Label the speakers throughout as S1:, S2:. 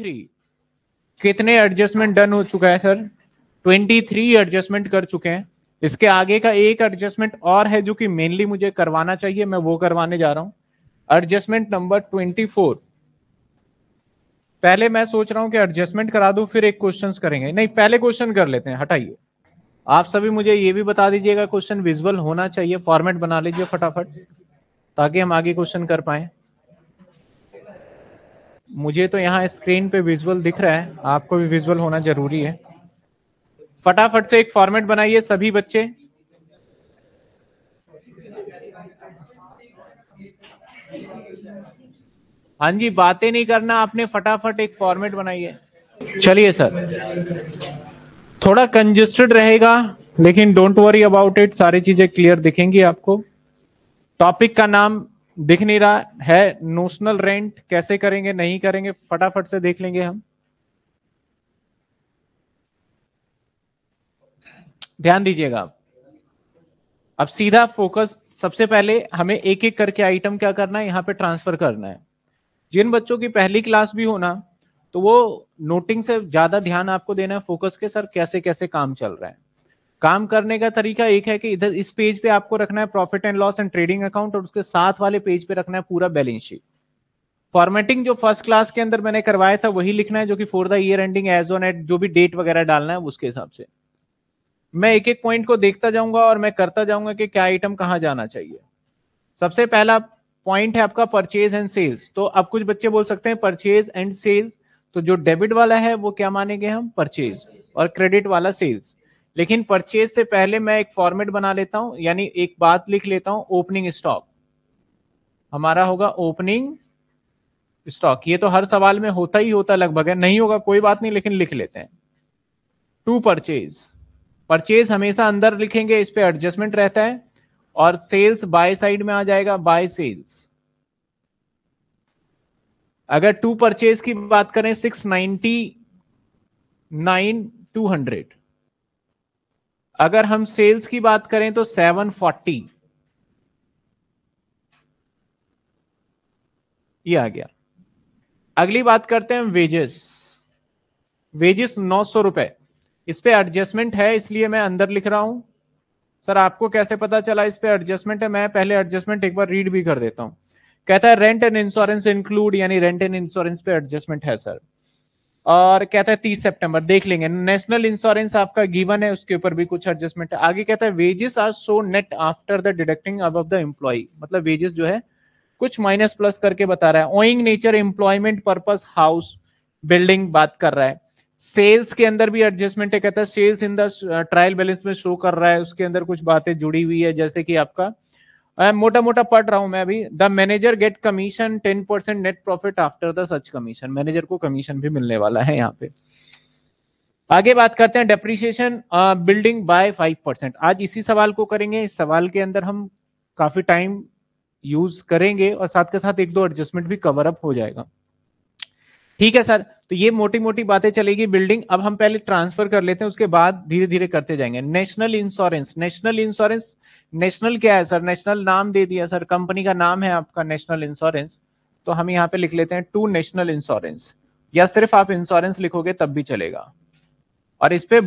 S1: 23 कितने adjustment done हो चुका है सर 23 एडजस्टमेंट कर चुके हैं इसके आगे का एक एडजस्टमेंट और है जो कि मेनली मुझे करवाना चाहिए मैं वो करवाने जा रहा हूं एडजस्टमेंट नंबर 24 पहले मैं सोच रहा हूं कि एडजस्टमेंट करा दू फिर एक क्वेश्चन करेंगे नहीं पहले क्वेश्चन कर लेते हैं हटाइए आप सभी मुझे ये भी बता दीजिएगा क्वेश्चन विजुअल होना चाहिए फॉर्मेट बना लीजिए फटाफट ताकि हम आगे क्वेश्चन कर पाए मुझे तो यहाँ स्क्रीन पे विजुअल दिख रहा है आपको भी विजुअल होना जरूरी है फटाफट से एक फॉर्मेट बनाइए सभी बच्चे हाँ जी बातें नहीं करना आपने फटाफट एक फॉर्मेट बनाइए चलिए सर थोड़ा कंजेस्टेड रहेगा लेकिन डोंट वरी अबाउट इट सारी चीजें क्लियर दिखेंगी आपको टॉपिक का नाम दिख नहीं रहा है नोशनल रेंट कैसे करेंगे नहीं करेंगे फटाफट से देख लेंगे हम ध्यान दीजिएगा आप अब सीधा फोकस सबसे पहले हमें एक एक करके आइटम क्या करना है यहां पे ट्रांसफर करना है जिन बच्चों की पहली क्लास भी होना तो वो नोटिंग से ज्यादा ध्यान आपको देना है फोकस के सर कैसे कैसे काम चल रहा है काम करने का तरीका एक है कि इधर इस पेज पे आपको रखना है profit and loss and trading account और उसके साथ वाले पेज पे रखना है पूरा बैलेंस शीट फॉर्मेटिंग जो फर्स्ट क्लास के अंदर मैंने करवाया था वही लिखना है जो कि for the year ending as on at जो भी डेट वगैरह डालना है उसके हिसाब से मैं एक एक पॉइंट को देखता जाऊंगा और मैं करता जाऊंगा कि क्या आइटम कहाँ जाना चाहिए सबसे पहला पॉइंट है आपका परचेज एंड सेल्स तो अब कुछ बच्चे बोल सकते हैं परचेज एंड सेल्स तो जो डेबिट वाला है वो क्या मानेंगे हम परचेज और क्रेडिट वाला सेल्स लेकिन परचेज से पहले मैं एक फॉर्मेट बना लेता हूं यानी एक बात लिख लेता हूं ओपनिंग स्टॉक हमारा होगा ओपनिंग स्टॉक ये तो हर सवाल में होता ही होता लगभग है नहीं होगा कोई बात नहीं लेकिन लिख लेते हैं टू परचेज परचेज हमेशा अंदर लिखेंगे इस पर एडजस्टमेंट रहता है और सेल्स बाय साइड में आ जाएगा बाय सेल्स अगर टू परचेज की बात करें six ninety nine two hundred अगर हम सेल्स की बात करें तो 740 ये आ गया अगली बात करते हैं वेजेस वेजेस नौ सौ रुपए इस पर एडजस्टमेंट है इसलिए मैं अंदर लिख रहा हूं सर आपको कैसे पता चला इस पर एडजस्टमेंट है मैं पहले एडजस्टमेंट एक बार रीड भी कर देता हूं कहता है रेंट एंड इंश्योरेंस इंक्लूड यानी रेंट एंड इंश्योरेंस पे एडजस्टमेंट है सर और कहता है तीस सितंबर देख लेंगे नेशनल इंश्योरेंस आपका गिवन है उसके ऊपर भी कुछ एडजस्टमेंट आगे कहता है wages are so net after the deducting अब द एम्प्लॉय मतलब वेजेस जो है कुछ माइनस प्लस करके बता रहा है owing nature employment purpose house building बात कर रहा है सेल्स के अंदर भी एडजस्टमेंट है कहता है sales in the trial balance में शो कर रहा है उसके अंदर कुछ बातें जुड़ी हुई है जैसे कि आपका मोटा मोटा पढ़ रहा हूं मैं अभी the manager get commission ten percent net profit after the such commission manager को कमीशन भी मिलने वाला है यहाँ पे आगे बात करते हैं depreciation building by five percent आज इसी सवाल को करेंगे इस सवाल के अंदर हम काफी टाइम यूज करेंगे और साथ के साथ एक दो एडजस्टमेंट भी कवर अप हो जाएगा ठीक है सर तो ये मोटी मोटी बातें चलेगी बिल्डिंग अब हम पहले ट्रांसफर कर लेते हैं उसके बाद धीरे धीरे करते जाएंगे national insurance national insurance national क्या है सर नेशनल नाम दे दिया सर कंपनी का नाम है आपका नेशनल इंश्योरेंस तो हम यहाँ पे लिख लेते हैं टू नेशनल इंश्योरेंस या सिर्फ आप इंश्योरेंस लिखोगे तब भी चलेगा और इस पे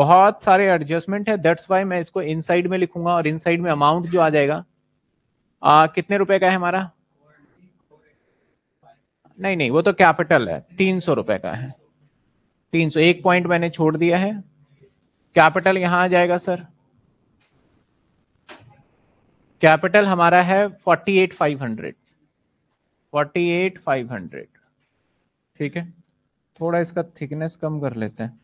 S1: बहुत सारे एडजस्टमेंट है दैट्स वाई मैं इसको इनसाइड में लिखूंगा और इनसाइड में अमाउंट जो आ जाएगा आ, कितने रुपए का है हमारा नहीं नहीं वो तो कैपिटल है तीन सौ रुपए का है तीन सौ एक पॉइंट मैंने छोड़ दिया है कैपिटल यहां आ जाएगा सर कैपिटल हमारा है forty eight five hundred forty eight five hundred ठीक है थोड़ा इसका थिकनेस कम कर लेते हैं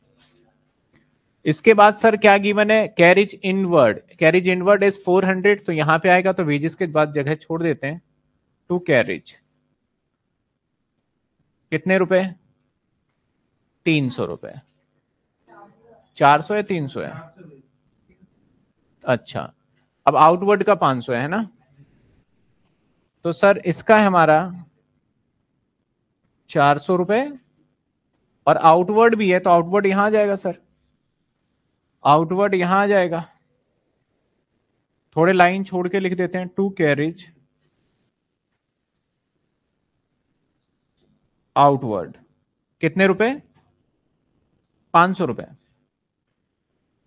S1: इसके बाद सर क्या गिवन है carriage inward carriage inward is 400 तो यहां पे आएगा तो वेजिस के बाद जगह छोड़ देते हैं टू कैरिज कितने रुपए तीन सौ रुपए चार सौ या तीन सौ है अच्छा अब आउटवर्ड का पांच सौ है ना तो सर इसका है हमारा चार सौ रुपए और आउटवर्ड भी है तो आउटवर्ड यहां आ जाएगा सर आउटवर्ड यहां आ जाएगा थोड़े लाइन छोड़ के लिख देते हैं टू कैरिज आउटवर्ड कितने रुपए पांच सौ रुपए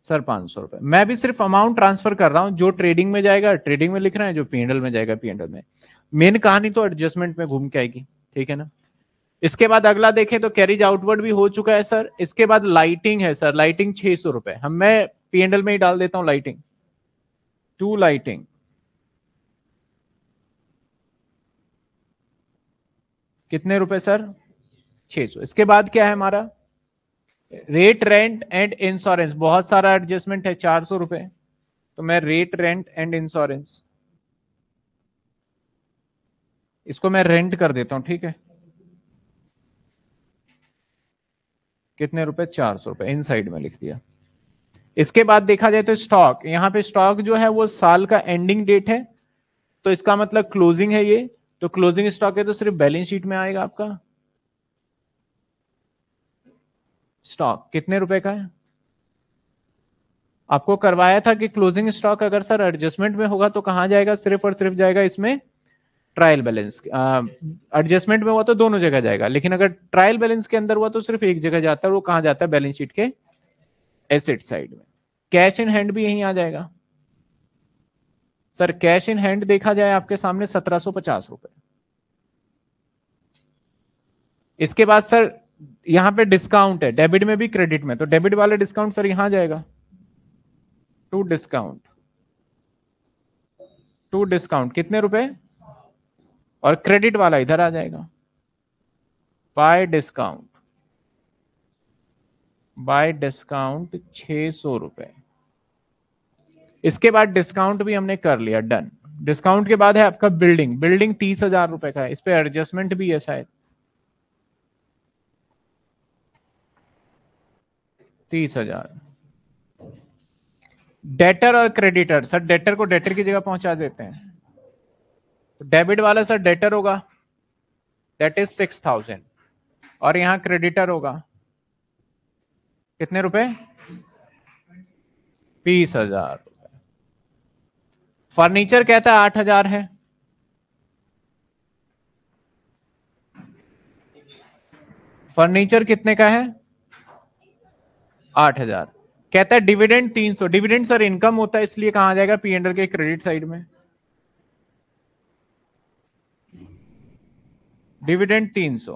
S1: सर पांच सौ रुपए मैं भी सिर्फ अमाउंट ट्रांसफर कर रहा हूं जो ट्रेडिंग में जाएगा ट्रेडिंग में लिख रहे हैं जो पीएनएल में जाएगा पीएनएल में मेन कहानी तो एडजस्टमेंट में घूम के आएगी ठीक है ना इसके बाद अगला देखें तो कैरिज आउटवर्ड भी हो चुका है सर इसके बाद लाइटिंग है सर लाइटिंग छह सौ रुपए हम मैं पीएनएल में ही डाल देता हूं लाइटिंग टू लाइटिंग कितने रुपए सर 600 इसके बाद क्या है हमारा रेट रेंट एंड इंश्योरेंस बहुत सारा एडजस्टमेंट है चार सौ रुपए तो मैं रेट रेंट एंड इंश्योरेंस इसको मैं रेंट कर देता हूं ठीक है कितने रुपए चार सौ रुपए इन साइड में लिख दिया इसके बाद देखा जाए तो स्टॉक यहां पे स्टॉक जो है वो साल का एंडिंग डेट है तो इसका मतलब क्लोजिंग है ये तो क्लोजिंग स्टॉक है तो सिर्फ बैलेंस शीट में आएगा आपका स्टॉक कितने रुपए का है आपको करवाया था कि क्लोजिंग स्टॉक अगर सर एडजस्टमेंट में होगा तो कहां जाएगा सिर्फ और सिर्फ जाएगा इसमें ट्रायल बैलेंस एडजस्टमेंट में हुआ तो दोनों जगह जाएगा लेकिन अगर ट्रायल बैलेंस के अंदर हुआ तो सिर्फ एक जगह जाता है वो कहा जाता है बैलेंस शीट के एसेट साइड में कैश इन हैंड भी यही आ जाएगा सर कैश इन हैंड देखा जाए आपके सामने सत्रह सो पचास रुपए इसके बाद सर यहां पे डिस्काउंट है डेबिट में भी क्रेडिट में तो डेबिट वाला डिस्काउंट सर यहां जाएगा टू डिस्काउंट टू डिस्काउंट कितने रुपए और क्रेडिट वाला इधर आ जाएगा बाय डिस्काउंट बाय डिस्काउंट छह सौ रुपए इसके बाद डिस्काउंट भी हमने कर लिया डन डिस्काउंट के बाद है आपका बिल्डिंग बिल्डिंग तीस हजार रुपए का है इस पर एडजस्टमेंट भी है शायद तीस हजार डेटर और क्रेडिटर सर डेटर को डेटर की जगह पहुंचा देते हैं डेबिट वाला सर डेटर होगा डेट इज सिक्स थाउजेंड और यहां क्रेडिटर होगा कितने रुपए बीस हजार फर्नीचर कहता है आठ हजार है फर्नीचर कितने का है आठ हजार कहता है डिविडेंड तीन सौ डिविडेंड सर इनकम होता है इसलिए कहा जाएगा पी एंडल के क्रेडिट साइड में डिविडेंड तीन सौ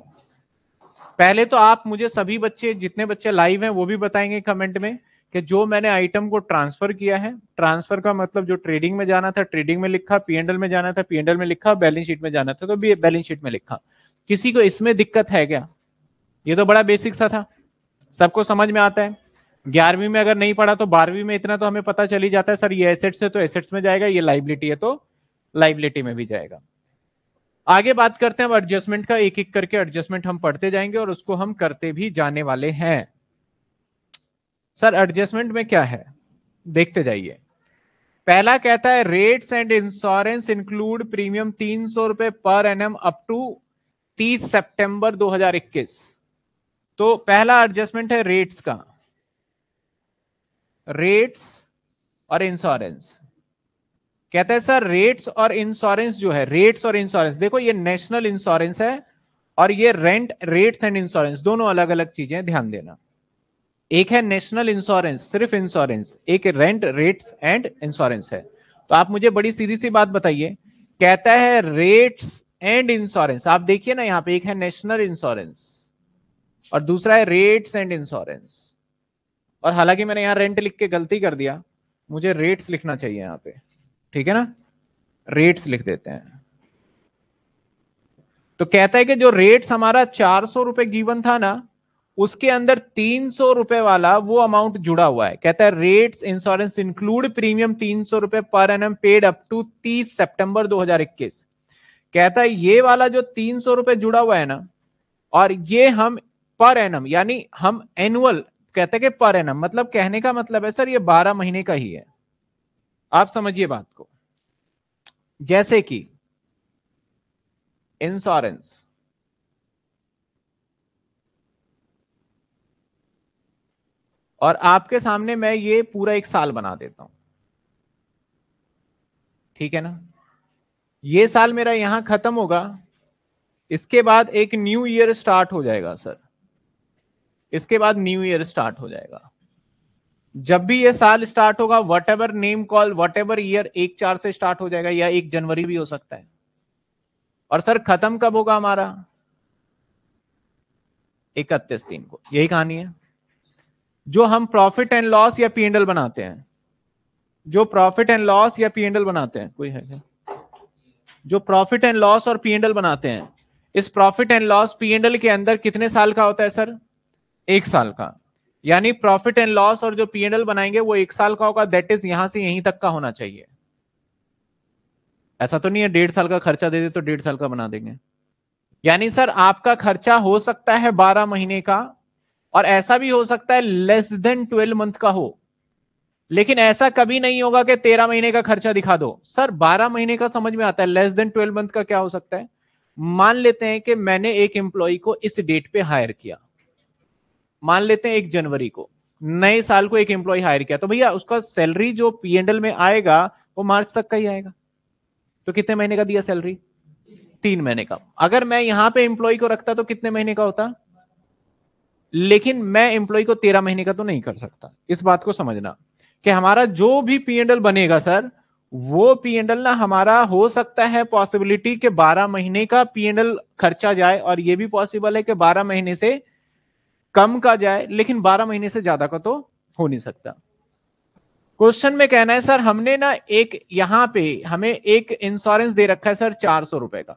S1: पहले तो आप मुझे सभी बच्चे जितने बच्चे लाइव हैं वो भी बताएंगे कमेंट में कि जो मैंने आइटम को ट्रांसफर किया है ट्रांसफर का मतलब जो ट्रेडिंग में जाना था ट्रेडिंग में लिखा एंडल में जाना था एंडल में लिखा बैलेंस शीट में जाना था तो बैलेंस शीट में लिखा किसी को इसमें दिक्कत है क्या ये तो बड़ा बेसिक सा था सबको समझ में आता है ग्यारहवीं में अगर नहीं पढ़ा तो बारहवीं में इतना तो हमें पता चली जाता है सर ये एसेट्स है तो एसेट्स में जाएगा ये लाइबिलिटी है तो लाइबिलिटी में भी जाएगा आगे बात करते हैं अब एडजस्टमेंट का एक एक करके एडजस्टमेंट हम पढ़ते जाएंगे और उसको हम करते भी जाने वाले हैं सर एडजस्टमेंट में क्या है देखते जाइए पहला कहता है rates and insurance include premium तीन सौ रुपए पर एम अप टू तीस दो हजार इक्कीस तो पहला एडजस्टमेंट है रेट्स का रेट्स और इंश्योरेंस कहते हैं सर रेट्स और इंश्योरेंस जो है रेट्स और इंश्योरेंस देखो ये नेशनल इंश्योरेंस है और ये रेंट रेट्स एंड इंश्योरेंस दोनों अलग अलग चीजें ध्यान देना एक है नेशनल इंश्योरेंस सिर्फ इंश्योरेंस एक रेंट रेट्स एंड इंश्योरेंस है तो आप मुझे बड़ी सीधी सी बात बताइए कहता है रेट्स एंड इंश्योरेंस आप देखिए ना यहाँ पे एक है नेशनल इंश्योरेंस और दूसरा है रेट्स एंड इंश्योरेंस और हालांकि मैंने यहां रेंट लिख के गलती कर दिया मुझे रेट्स लिखना चाहिए यहाँ पे ठीक है ना रेट्स लिख देते हैं तो कहता है कि जो रेट्स हमारा चार सौ रुपए गीवन था ना उसके अंदर तीन सौ रुपए वाला वो अमाउंट जुड़ा हुआ है कहता है रेट्स इंश्योरेंस इंक्लूड प्रीमियम तीन सौ रुपए पर एन पेड अप टू तीस सितंबर 2021 कहता है ये वाला जो तीन सौ रुपए जुड़ा हुआ है ना और ये हम पर एम यानी हम एनुअल कहते हैं कि पर एनम मतलब कहने का मतलब है सर ये बारह महीने का ही है आप समझिए बात को जैसे कि इंश्योरेंस और आपके सामने मैं ये पूरा एक साल बना देता हूं ठीक है ना ये साल मेरा यहां खत्म होगा इसके बाद एक न्यू ईयर स्टार्ट हो जाएगा सर इसके बाद न्यू ईयर स्टार्ट हो जाएगा जब भी ये साल स्टार्ट होगा whatever name call whatever year एक चार से स्टार्ट हो जाएगा या एक जनवरी भी हो सकता है और सर खत्म कब होगा हमारा इकतीस दिन को यही कहानी है जो हम प्रॉफिट एंड लॉस या पीएनएल बनाते हैं जो प्रॉफिट एंड लॉस या पीएनएल बनाते हैं कोई है क्या जो प्रॉफिट एंड लॉस और पीएनएल बनाते हैं इस प्रॉफिट एंड लॉस पीएनएल के अंदर कितने साल का होता है सर एक साल का यानी प्रॉफिट एंड लॉस और जो पीएनएल बनाएंगे वो एक साल का होगा दैट इज यहां से यहीं तक का होना चाहिए ऐसा तो नहीं है डेढ़ साल का खर्चा दे दे तो डेढ़ साल का बना देंगे यानी सर आपका खर्चा हो सकता है बारह महीने का और ऐसा भी हो सकता है लेस देन ट्वेल्व मंथ का हो लेकिन ऐसा कभी नहीं होगा कि तेरह महीने का खर्चा दिखा दो सर बारह महीने का समझ में आता है लेस देन ट्वेल्व मंथ का क्या हो सकता है मान लेते हैं कि मैंने एक एम्प्लॉय को इस डेट पे हायर किया मान लेते हैं एक जनवरी को नए साल को एक एम्प्लॉय हायर किया तो भैया उसका सैलरी जो पीएनएल में आएगा वो मार्च तक का ही आएगा तो कितने महीने का दिया सैलरी तीन महीने का अगर मैं यहां पे एम्प्लॉय को रखता तो कितने महीने का होता लेकिन मैं एम्प्लॉय को तेरह महीने का तो नहीं कर सकता इस बात को समझना कि हमारा जो भी पी एंडल बनेगा सर वो पी एंडल ना हमारा हो सकता है पॉसिबिलिटी के बारह महीने का पी एंडल खर्चा जाए और ये भी पॉसिबल है कि बारह महीने से कम का जाए लेकिन बारह महीने से ज्यादा का तो हो नहीं सकता क्वेश्चन में कहना है सर हमने ना एक यहां पे हमें एक इंश्योरेंस दे रखा है सर चार सौ रुपए का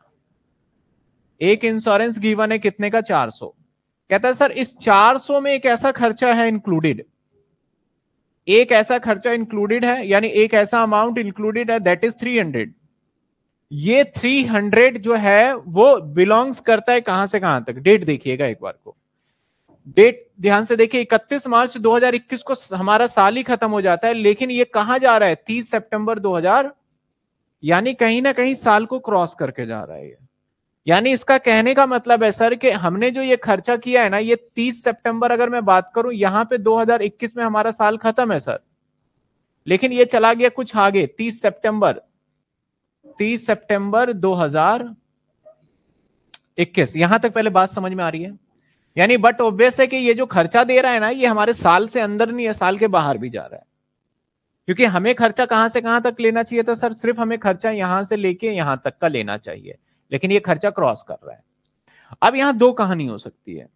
S1: एक इंश्योरेंस गिवन है कितने का चार सौ कहता है सर इस 400 में एक ऐसा खर्चा है इंक्लूडेड एक ऐसा खर्चा इंक्लूडेड है यानी एक ऐसा अमाउंट इंक्लूडेड है दैट इज 300 ये 300 जो है वो बिलोंग्स करता है कहां से कहां तक डेट देखिएगा एक बार को डेट ध्यान से देखिए 31 मार्च 2021 को हमारा साल ही खत्म हो जाता है लेकिन ये कहा जा रहा है 30 सितंबर 2000 यानी कहीं ना कहीं साल को क्रॉस करके जा रहा है यानी इसका कहने का मतलब है सर कि हमने जो ये खर्चा किया है ना ये 30 सितंबर अगर मैं बात करूं यहाँ पे 2021 में हमारा साल खत्म है सर लेकिन ये चला गया कुछ आगे 30 सितंबर 30 सितंबर 2021 यहां तक पहले बात समझ में आ रही है यानी बट ऑब्वियस है कि ये जो खर्चा दे रहा है ना ये हमारे साल से अंदर नहीं है साल के बाहर भी जा रहा है क्योंकि हमें खर्चा कहां से कहां तक लेना चाहिए था सर सिर्फ हमें खर्चा यहां से लेके यहां तक का लेना चाहिए लेकिन ये खर्चा क्रॉस कर रहा है अब यहां दो कहानी हो सकती है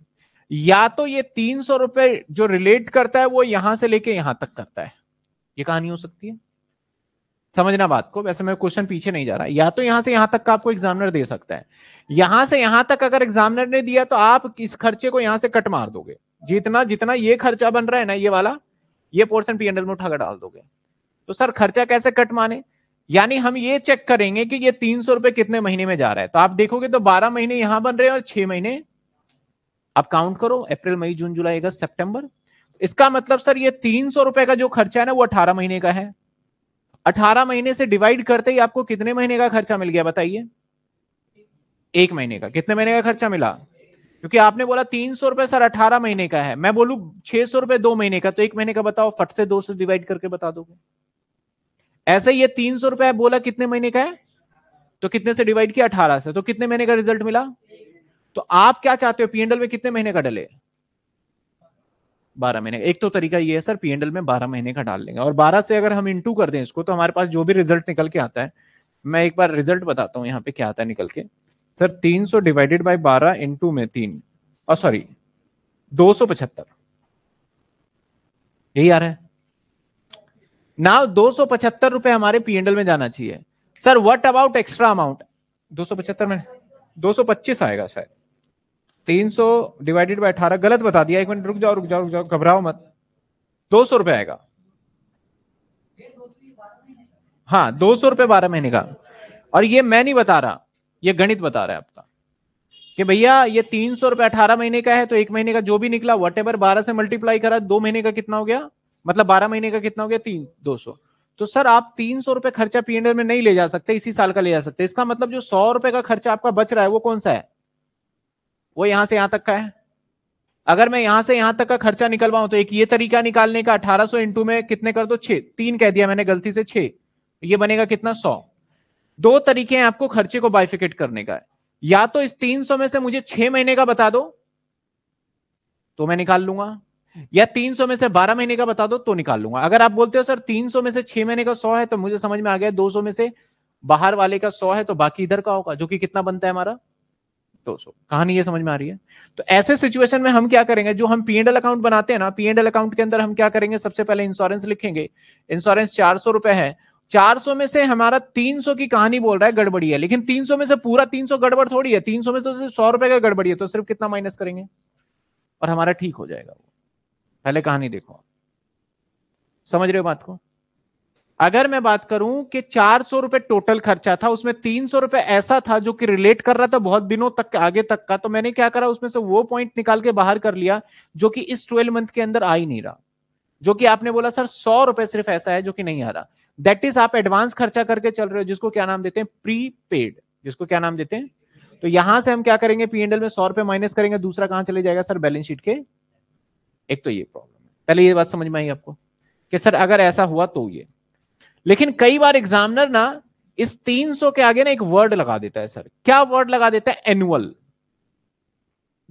S1: या तो ये तीन सौ रुपए जो रिलेट करता है वो यहां से लेके यहां तक करता है ये कहानी हो सकती है समझना बात को वैसे मैं क्वेश्चन पीछे नहीं जा रहा या तो यहां से यहां तक का आपको एग्जामिनर दे सकता है यहां से यहां तक अगर एग्जामिनर ने दिया तो आप इस खर्चे को यहां से कट मार दोगे जितना जितना ये खर्चा बन रहा है ना ये वाला ये पोर्सन पी में उठाकर डाल दोगे तो सर खर्चा कैसे कट माने यानी हम ये चेक करेंगे कि ये तीन सौ रुपए कितने महीने में जा रहा है तो आप देखोगे तो बारह महीने यहां बन रहे हैं और छह महीने आप काउंट करो अप्रैल मई जून जुलाई अगस्त सितंबर इसका मतलब सर ये तीन सौ रुपए का जो खर्चा है ना वो अठारह महीने का है अठारह महीने से डिवाइड करते ही आपको कितने महीने का खर्चा मिल गया बताइए एक महीने का कितने महीने का खर्चा मिला क्योंकि आपने बोला तीन सौ रुपए सर अठारह महीने का है मैं बोलू छह सौ रुपए दो महीने का तो एक महीने का बताओ फट से दो से डिवाइड करके बता दोगे ऐसे ये तीन सौ रुपया बोला कितने महीने का है तो कितने से डिवाइड किया अठारह से तो कितने महीने का रिजल्ट मिला तो आप क्या चाहते हो पीएनडल में कितने महीने का डले बारह महीने का एक तो तरीका ये है सर पीएनडल में बारह महीने का डाल लेंगे और बारह से अगर हम इंटू कर दें इसको तो हमारे पास जो भी रिजल्ट निकल के आता है मैं एक बार रिजल्ट बताता हूँ यहाँ पे क्या आता है निकल के सर तीन सौ डिवाइडेड बाई बारह इंटू में तीन और सॉरी दो सौ पचहत्तर यही आ रहा है नाउ दो सौ पचहत्तर रुपए हमारे पीएनडल में जाना चाहिए sir what about extra amount दो सौ पचहत्तर में दो सौ पच्चीस आएगा शायद तीन सौ डिवाइडेड बाय अठारह गलत बता दिया एक मिनट रुक जाओ रुक जाओ रुक जाओ घबराओ मत दो सौ रुपए आएगा हाँ दो सौ रुपये बारह महीने का और ये मैं नहीं बता रहा ये गणित बता रहा है आपका कि भैया ये तीन सौ रुपए अठारह महीने का है तो एक महीने का जो भी निकला वट एवर बारह से मल्टीप्लाई करा दो महीने का कितना हो गया मतलब बारह महीने का कितना हो गया तीन दो सौ तो सर आप तीन सौ रुपए खर्चा पीएनएल में नहीं ले जा सकते इसी साल का ले जा सकते इसका मतलब जो सौ रुपए का खर्चा आपका बच रहा है वो कौन सा है वो यहां से यहां तक का है अगर मैं यहां से यहां तक का खर्चा निकलवाऊं तो एक ये तरीका निकालने का अठारह सौ इंटू में कितने कर दो छे तीन कह दिया मैंने गलती से छे ये बनेगा कितना सौ दो तरीके हैं आपको खर्चे को बाइफिकेट करने का या तो इस तीन सौ में से मुझे छह महीने का बता दो तो मैं निकाल लूंगा या 300 में से 12 महीने का बता दो तो निकाल लूंगा अगर आप बोलते हो सर 300 में से 6 महीने का 100 है तो मुझे समझ में आ गया 200 में से बाहर वाले का 100 है तो बाकी इधर का होगा जो कि कितना बनता है हमारा 200 सौ कहानी ये समझ में आ रही है तो ऐसे सिचुएशन में हम क्या करेंगे जो हम पी अकाउंट बनाते हैं ना पी अकाउंट के अंदर हम क्या करेंगे सबसे पहले इंश्योरेंस लिखेंगे इंश्योरेंस चार रुपए है 400 में से हमारा 300 की कहानी बोल रहा है गड़बड़ी है लेकिन 300 में से पूरा 300 गड़बड़ थोड़ी है 300 में से सौ रुपए का गड़बड़ी है तो सिर्फ कितना माइनस करेंगे और हमारा ठीक हो जाएगा वो पहले कहानी देखो समझ रहे हो बात को अगर मैं बात करूं कि चार सौ रुपए टोटल खर्चा था उसमें तीन सौ रुपए ऐसा था जो कि रिलेट कर रहा था बहुत दिनों तक आगे तक का तो मैंने क्या करा उसमें से वो पॉइंट निकाल के बाहर कर लिया जो कि इस ट्वेल्व मंथ के अंदर आ ही नहीं रहा जो कि आपने बोला सर सौ रुपए सिर्फ ऐसा है जो कि नहीं आ रहा दैट इज आप एडवांस खर्चा करके चल रहे हो जिसको क्या नाम देते हैं प्री पेड जिसको क्या नाम देते हैं तो यहां से हम क्या करेंगे पीएनएल में सौ रुपए माइनस करेंगे दूसरा कहां चले जाएगा सर बैलेंस शीट के एक तो ये प्रॉब्लम है पहले ये बात समझ में आई आपको कि सर अगर ऐसा हुआ तो ये लेकिन कई बार एग्जामिनर ना इस 300 के आगे ना एक वर्ड लगा देता है सर क्या वर्ड लगा देता है एनुअल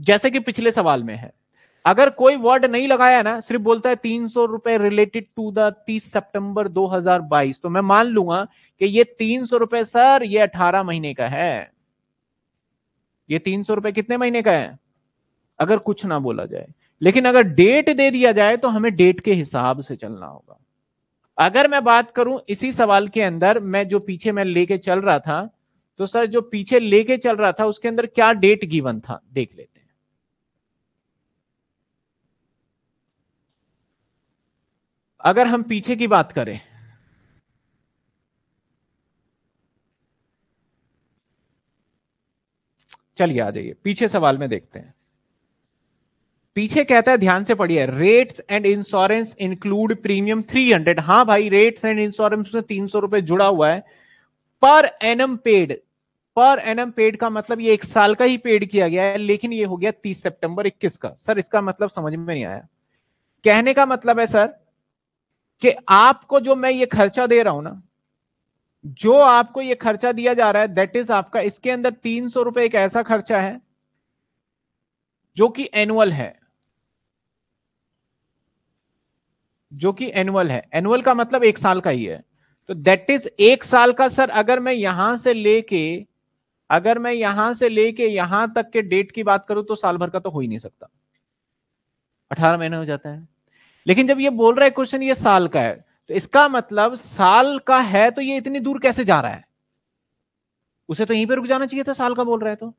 S1: जैसे कि पिछले सवाल में है अगर कोई वर्ड नहीं लगाया ना सिर्फ बोलता है तीन सौ रुपए रिलेटेड टू द तीस सितंबर 2022 तो मैं मान लूंगा कि ये तीन सौ रुपए सर ये अठारह महीने का है ये तीन सौ रुपए कितने महीने का है अगर कुछ ना बोला जाए लेकिन अगर डेट दे दिया जाए तो हमें डेट के हिसाब से चलना होगा अगर मैं बात करूं इसी सवाल के अंदर मैं जो पीछे मैं लेके चल रहा था तो सर जो पीछे लेके चल रहा था उसके अंदर क्या डेट गिवन था देख लेते हैं अगर हम पीछे की बात करें चलिए आ जाइए पीछे सवाल में देखते हैं पीछे कहता है ध्यान से पढ़िए rates and insurance include premium 300 हाँ भाई रेट्स एंड इंश्योरेंस में तीन सौ रुपए जुड़ा हुआ है per annum paid per annum paid का मतलब ये एक साल का ही पेड किया गया है लेकिन ये हो गया 30 सितंबर 21 का सर इसका मतलब समझ में नहीं आया कहने का मतलब है सर कि आपको जो मैं ये खर्चा दे रहा हूं ना जो आपको ये खर्चा दिया जा रहा है दैट इज आपका इसके अंदर तीन सौ रुपए एक ऐसा खर्चा है जो कि एनुअल है जो कि एनुअल है एनुअल का मतलब एक साल का ही है तो दैट इज एक साल का सर अगर मैं यहां से लेके अगर मैं यहां से लेके यहां तक के डेट की बात करूं तो साल भर का तो हो ही नहीं सकता अठारह महीने हो जाता है लेकिन जब ये बोल रहा है क्वेश्चन ये साल का है तो इसका मतलब साल का है तो ये इतनी दूर कैसे जा रहा है उसे तो यहीं पे रुक जाना चाहिए था साल का बोल रहा है तो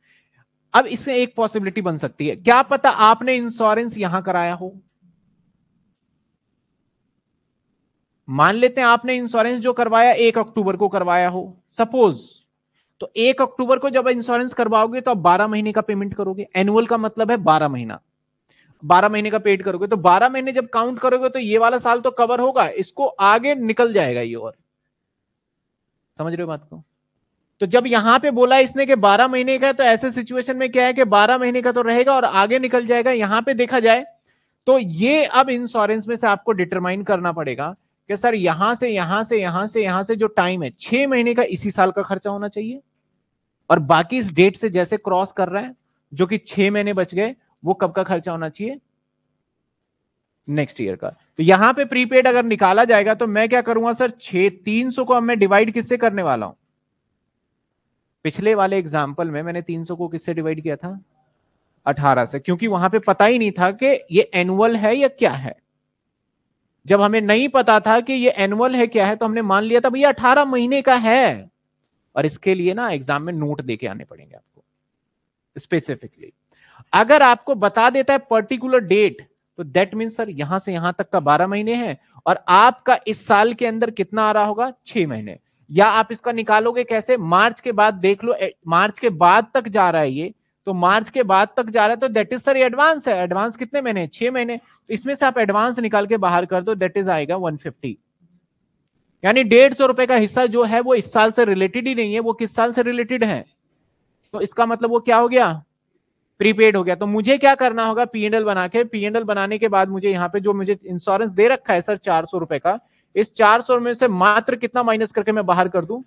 S1: अब इसमें एक पॉसिबिलिटी बन सकती है क्या पता आपने इंश्योरेंस यहां कराया हो मान लेते हैं आपने इंश्योरेंस जो करवाया एक अक्टूबर को करवाया हो सपोज तो एक अक्टूबर को जब इंश्योरेंस करवाओगे तो आप बारह महीने का पेमेंट करोगे एनुअल का मतलब है बारह महीना बारह महीने का पेड करोगे तो बारह महीने जब काउंट करोगे तो ये वाला साल तो कवर होगा इसको आगे निकल जाएगा ये और समझ रहे हो बात को तो जब यहां पे बोला इसने कि बारह महीने का तो ऐसे सिचुएशन में क्या है कि बारह महीने का तो रहेगा और आगे निकल जाएगा यहां पे देखा जाए तो ये अब इंश्योरेंस में से आपको डिटरमाइन करना पड़ेगा कि सर यहां से यहां से यहां से यहां से जो टाइम है छह महीने का इसी साल का खर्चा होना चाहिए और बाकी इस डेट से जैसे क्रॉस कर रहा है जो कि छह महीने बच गए वो कब का खर्चा होना चाहिए नेक्स्ट ईयर का तो यहां पे प्रीपेड अगर निकाला जाएगा तो मैं क्या करूंगा सर छे तीन सौ को अब मैं डिवाइड किससे करने वाला हूं पिछले वाले एग्जाम्पल में मैंने तीन सौ को किससे डिवाइड किया था अठारह से क्योंकि वहां पे पता ही नहीं था कि ये एनुअल है या क्या है जब हमें नहीं पता था कि ये एनुअल है क्या है तो हमने मान लिया था भैया अठारह महीने का है और इसके लिए ना एग्जाम में नोट दे के आने पड़ेंगे आपको स्पेसिफिकली अगर आपको बता देता है पर्टिकुलर डेट तो दैट मीन सर यहां से यहां तक का बारह महीने है और आपका इस साल के अंदर कितना आ रहा होगा छह महीने या आप इसका निकालोगे कैसे मार्च के बाद देख लो मार्च के बाद तक जा रहा है ये तो मार्च के बाद तक जा रहा है तो देट इज सर एडवांस है एडवांस कितने महीने छह महीने तो इसमें से आप एडवांस निकाल के बाहर कर दो देट इज आएगा वन यानी डेढ़ सौ रुपए का हिस्सा जो है वो इस साल से रिलेटेड ही नहीं है वो किस साल से रिलेटेड है तो इसका मतलब वो क्या हो गया प्रीपेड हो गया तो मुझे क्या करना होगा पीएनएल बना के पीएनएल बनाने के बाद मुझे यहाँ पे जो मुझे इंश्योरेंस दे रखा है सर चार सौ रुपए का इस चार सौ में से मात्र कितना माइनस करके मैं बाहर कर दू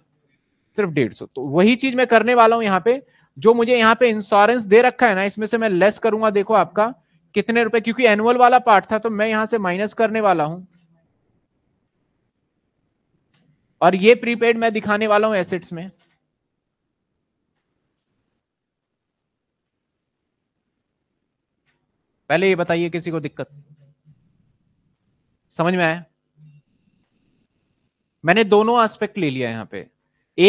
S1: सिर्फ डेढ़ सौ तो वही चीज मैं करने वाला हूं यहाँ पे जो मुझे यहाँ पे इंश्योरेंस दे रखा है ना इसमें से मैं लेस करूंगा देखो आपका कितने रुपए क्योंकि एनुअल वाला पार्ट था तो मैं यहां से माइनस करने वाला हूं और ये प्रीपेड मैं दिखाने वाला हूं एसेट्स में पहले ये बताइए किसी को दिक्कत समझ में आया मैंने दोनों एस्पेक्ट ले लिया यहां पे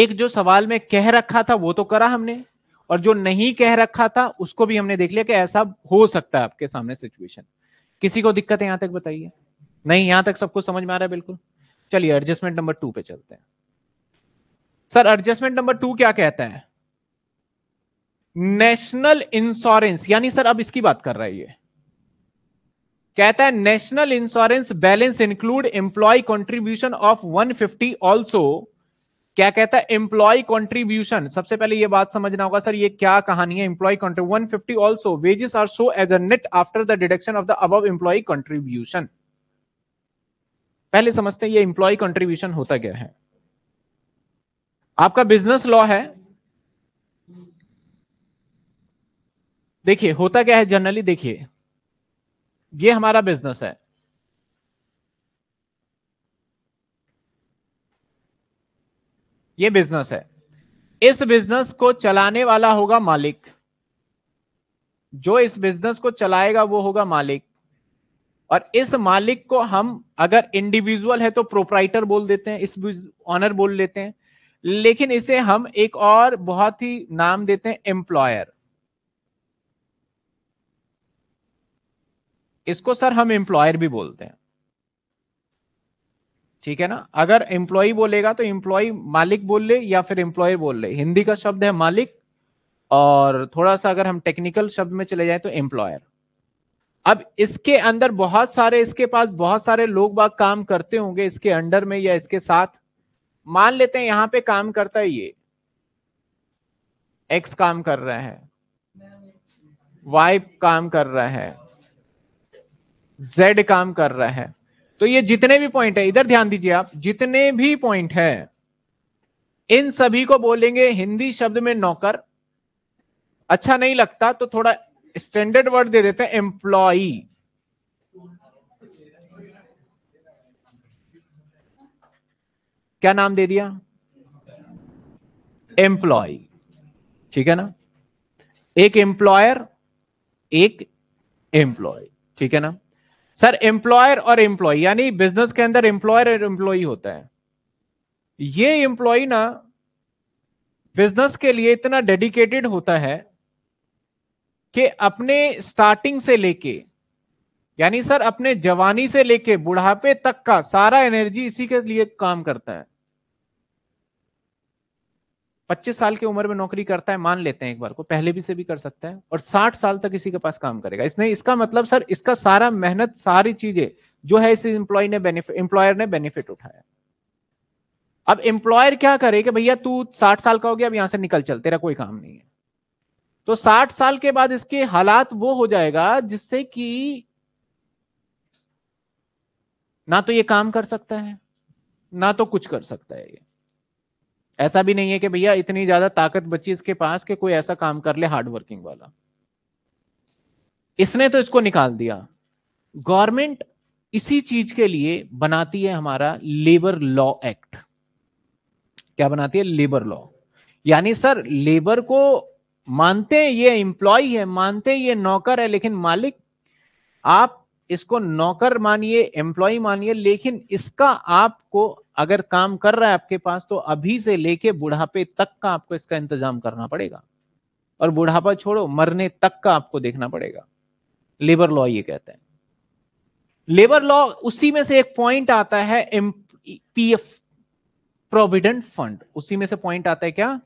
S1: एक जो सवाल में कह रखा था वो तो करा हमने और जो नहीं कह रखा था उसको भी हमने देख लिया कि ऐसा हो सकता है आपके सामने सिचुएशन किसी को दिक्कत है यहां तक बताइए नहीं यहां तक सबको समझ में आ रहा है बिल्कुल चलिए एडजस्टमेंट नंबर टू पे चलते हैं सर एडजस्टमेंट नंबर टू क्या कहता है नेशनल इंश्योरेंस यानी सर अब इसकी बात कर रहा है ये कहता है national insurance balance include employee contribution of 150 also क्या कहता है एम्प्लॉय कॉन्ट्रीब्यूशन सबसे पहले ये बात समझना होगा सर ये क्या कहानी है employee contribution fifty also wages are so as a net after the deduction of the अब एम्प्लॉय कॉन्ट्रीब्यूशन पहले समझते हैं ये एम्प्लॉय कॉन्ट्रीब्यूशन होता क्या है आपका बिजनेस लॉ है देखिए होता क्या है जनरली देखिए ये हमारा बिजनेस है ये बिजनेस है इस बिजनेस को चलाने वाला होगा मालिक जो इस बिजनेस को चलाएगा वो होगा मालिक और इस मालिक को हम अगर इंडिविजुअल है तो प्रोपराइटर बोल देते हैं इस ऑनर बोल लेते हैं लेकिन इसे हम एक और बहुत ही नाम देते हैं एम्प्लॉयर इसको सर हम एम्प्लॉयर भी बोलते हैं ठीक है ना अगर एम्प्लॉय बोलेगा तो एम्प्लॉय मालिक बोल ले या फिर एम्प्लॉय बोल ले हिंदी का शब्द है मालिक और थोड़ा सा अगर हम टेक्निकल शब्द में चले जाए तो एम्प्लॉयर अब इसके अंदर बहुत सारे इसके पास बहुत सारे लोग बाग काम करते होंगे इसके अंडर में या इसके साथ मान लेते हैं यहां पे काम करता है ये एक्स काम कर रहा है वाई काम कर रहा है जेड काम कर रहा है तो ये जितने भी पॉइंट है इधर ध्यान दीजिए आप जितने भी पॉइंट है इन सभी को बोलेंगे हिंदी शब्द में नौकर अच्छा नहीं लगता तो थोड़ा स्टैंडर्ड वर्ड दे देते हैं एम्प्लॉई क्या नाम दे दिया एम्प्लॉय ठीक है ना एक एम्प्लॉयर एक एम्प्लॉय ठीक है ना सर एम्प्लॉयर और एम्प्लॉय यानी बिजनेस के अंदर एम्प्लॉयर और एम्प्लॉय होता है ये एम्प्लॉय ना बिजनेस के लिए इतना डेडिकेटेड होता है कि अपने स्टार्टिंग से लेके यानी सर अपने जवानी से लेके बुढ़ापे तक का सारा एनर्जी इसी के लिए काम करता है पच्चीस साल की उम्र में नौकरी करता है मान लेते हैं एक बार को पहले भी से भी कर सकता है और साठ साल तक इसी के पास काम करेगा इसने इसका मतलब सर इसका सारा मेहनत सारी चीजें जो है इस इंप्लॉय ने बेनिफिट इंप्लॉयर ने बेनिफिट उठाया अब एम्प्लॉयर क्या करे कि भैया तू साठ साल का हो गया अब यहां से निकल चल तेरा कोई काम नहीं है तो साठ साल के बाद इसके हालात वो हो जाएगा जिससे कि ना तो ये काम कर सकता है ना तो कुछ कर सकता है ये ऐसा भी नहीं है कि भैया इतनी ज्यादा ताकत बची इसके पास कि कोई ऐसा काम कर ले हार्ड वर्किंग वाला इसने तो इसको निकाल दिया गवर्नमेंट इसी चीज के लिए बनाती है हमारा लेबर लॉ एक्ट क्या बनाती है लेबर लॉ यानी सर लेबर को मानते हैं ये एम्प्लॉय है मानते हैं ये नौकर है लेकिन मालिक आप इसको नौकर मानिए एम्प्लॉय मानिए लेकिन इसका आपको अगर काम कर रहा है आपके पास तो अभी से लेके बुढ़ापे तक का आपको इसका इंतजाम करना पड़ेगा और बुढ़ापा छोड़ो मरने तक का आपको देखना पड़ेगा लेबर लॉ ये कहते हैं लेबर लॉ उसी में से एक पॉइंट आता है M P F provident fund उसी में से पॉइंट आता है क्या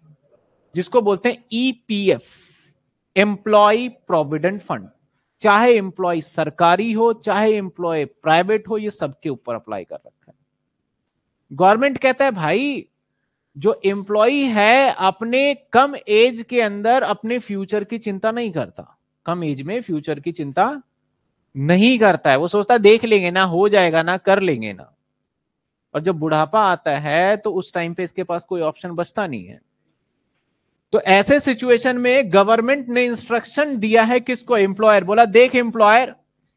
S1: जिसको बोलते हैं ईपीएफ एम्प्लॉय प्रोविडेंट फंड चाहे एम्प्लॉय सरकारी हो चाहे एम्प्लॉय प्राइवेट हो ये सबके ऊपर अप्लाई कर रखा है गवर्नमेंट कहता है भाई जो एम्प्लॉय है अपने कम एज के अंदर अपने फ्यूचर की चिंता नहीं करता कम एज में फ्यूचर की चिंता नहीं करता है वो सोचता है देख लेंगे ना हो जाएगा ना कर लेंगे ना और जब बुढ़ापा आता है तो उस टाइम पे इसके पास कोई ऑप्शन बचता नहीं है तो ऐसे सिचुएशन में गवर्नमेंट ने इंस्ट्रक्शन दिया है किसको एम्प्लॉयर बोला देख एम्प्लॉयर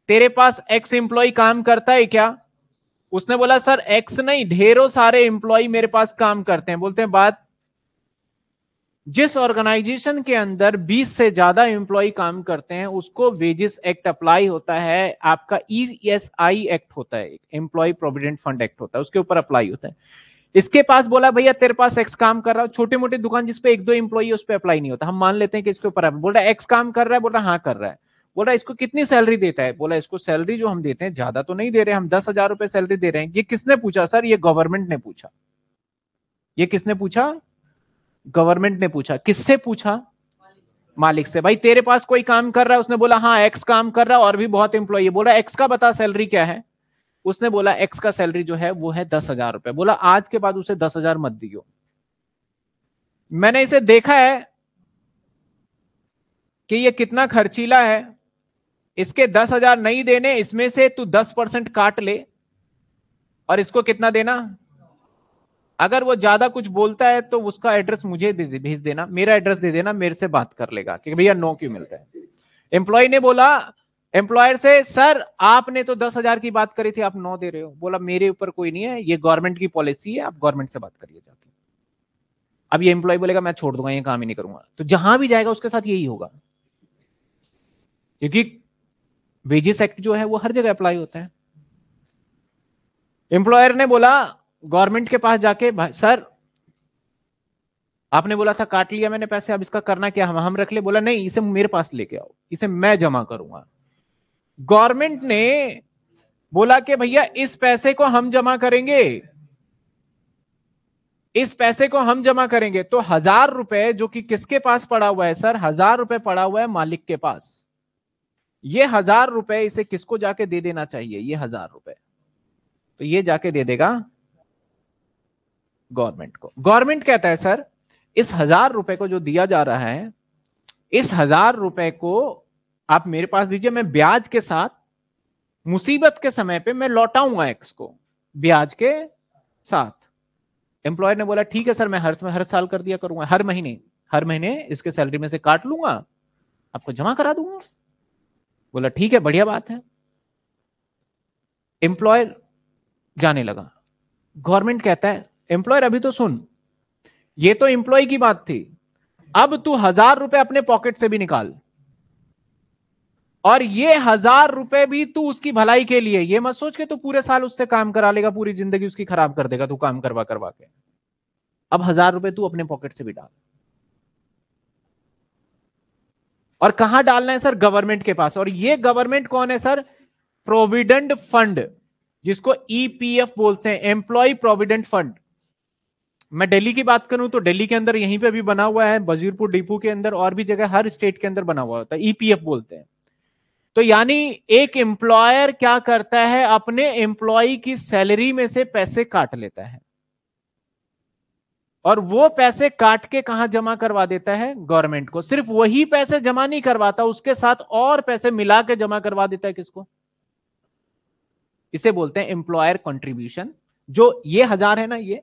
S1: तेरे पास एक्स एम्प्लॉय काम करता है क्या उसने बोला सर एक्स नहीं ढेरों सारे एम्प्लॉय मेरे पास काम करते हैं बोलते हैं बात जिस ऑर्गेनाइजेशन के अंदर 20 से ज्यादा एम्प्लॉय काम करते हैं उसको वेजेस एक्ट अप्लाई होता है आपका ई एस आई एक्ट होता है एम्प्लॉय प्रोविडेंट फंड एक्ट होता है उसके ऊपर अप्लाई होता है इसके पास बोला भैया तेरे पास एक्स काम कर रहा हूँ छोटे मोटे दुकान जिसपे एक दो इंप्लॉई उस पर अप्लाई नहीं होता हम मान लेते हैं कि इसके ऊपर बोल रहा है एक्स काम कर रहा है बोल रहा हाँ कर रहा है बोल रहा है इसको कितनी सैलरी देता है बोला इसको सैलरी जो हम देते हैं ज्यादा तो नहीं दे रहे हम दस हजार रुपए सैलरी दे रहे हैं ये किसने पूछा सर ये गवर्नमेंट ने पूछा ये किसने पूछा गवर्नमेंट ने पूछा किससे पूछा मालिक से भाई तेरे पास कोई काम कर रहा है उसने बोला हाँ एक्स काम कर रहा है और भी बहुत एम्प्लॉय बोल रहा है एक्स का बता सैलरी क्या है उसने बोला एक्स का सैलरी जो है वो है दस हजार रुपए बोला आज के बाद उसे दस हजार मत दियो मैंने इसे देखा है कि ये कितना खर्चीला है इसके दस हजार नहीं देने इसमें से तू दस परसेंट काट ले और इसको कितना देना अगर वो ज्यादा कुछ बोलता है तो उसका एड्रेस मुझे दे दे भेज देना मेरा एड्रेस दे देना मेरे से बात कर लेगा कि भैया नो क्यों मिलता है एम्प्लॉय ने बोला एम्प्लॉयर से सर आपने तो दस हजार की बात करी थी आप नौ दे रहे हो बोला मेरे ऊपर कोई नहीं है ये गवर्नमेंट की पॉलिसी है आप गवर्नमेंट से बात करिए जाके अब ये एम्प्लॉय बोलेगा मैं छोड़ दूंगा ये काम ही नहीं करूंगा तो जहां भी जाएगा उसके साथ यही होगा क्योंकि वेजेस एक्ट जो है वो हर जगह अप्लाई होता है एम्प्लॉयर ने बोला गवर्नमेंट के पास जाके सर आपने बोला था काट लिया मैंने पैसे अब इसका करना क्या हम हम रख ले बोला नहीं इसे मेरे पास लेके आओ इसे मैं जमा करूंगा गवर्नमेंट ने बोला कि भैया इस पैसे को हम जमा करेंगे इस पैसे को हम जमा करेंगे तो हजार रुपए जो कि किसके पास पड़ा हुआ है सर हजार रुपए पड़ा हुआ है मालिक के पास ये हजार रुपए इसे किसको जाके दे देना चाहिए ये हजार रुपए तो ये जाके दे देगा गवर्नमेंट को गवर्नमेंट कहता है सर इस हजार रुपए को जो दिया जा रहा है इस हजार रुपए को आप मेरे पास दीजिए मैं ब्याज के साथ मुसीबत के समय पे मैं लौटाऊंगा एक्स को ब्याज के साथ एम्प्लॉयर ने बोला ठीक है सर मैं हर हर साल कर दिया करूंगा हर महीने हर महीने इसके सैलरी में से काट लूंगा आपको जमा करा दूंगा बोला ठीक है बढ़िया बात है एम्प्लॉयर जाने लगा गवर्नमेंट कहता है एम्प्लॉयर अभी तो सुन ये तो एम्प्लॉय की बात थी अब तू हजार रुपए अपने पॉकेट से भी निकाल और ये हजार रुपए भी तू उसकी भलाई के लिए ये मत सोच के तू पूरे साल उससे काम करा लेगा पूरी जिंदगी उसकी खराब कर देगा तू काम करवा करवा के अब हजार रुपए तू अपने पॉकेट से भी डाल और कहां डालना है सर गवर्नमेंट के पास और ये गवर्नमेंट कौन है सर प्रोविडेंट फंड जिसको ईपीएफ e बोलते हैं एम्प्लॉय प्रोविडेंट फंड मैं दिल्ली की बात करूं तो दिल्ली के अंदर यहीं पे भी बना हुआ है बजीरपुर डिपो के अंदर और भी जगह हर स्टेट के अंदर बना हुआ होता है ईपीएफ e बोलते हैं तो यानी एक एम्प्लॉयर क्या करता है अपने एम्प्लॉय की सैलरी में से पैसे काट लेता है और वो पैसे काट के कहा जमा करवा देता है गवर्नमेंट को सिर्फ वही पैसे जमा नहीं करवाता उसके साथ और पैसे मिला के जमा करवा देता है किसको इसे बोलते हैं एम्प्लॉयर कंट्रीब्यूशन जो ये हजार है ना ये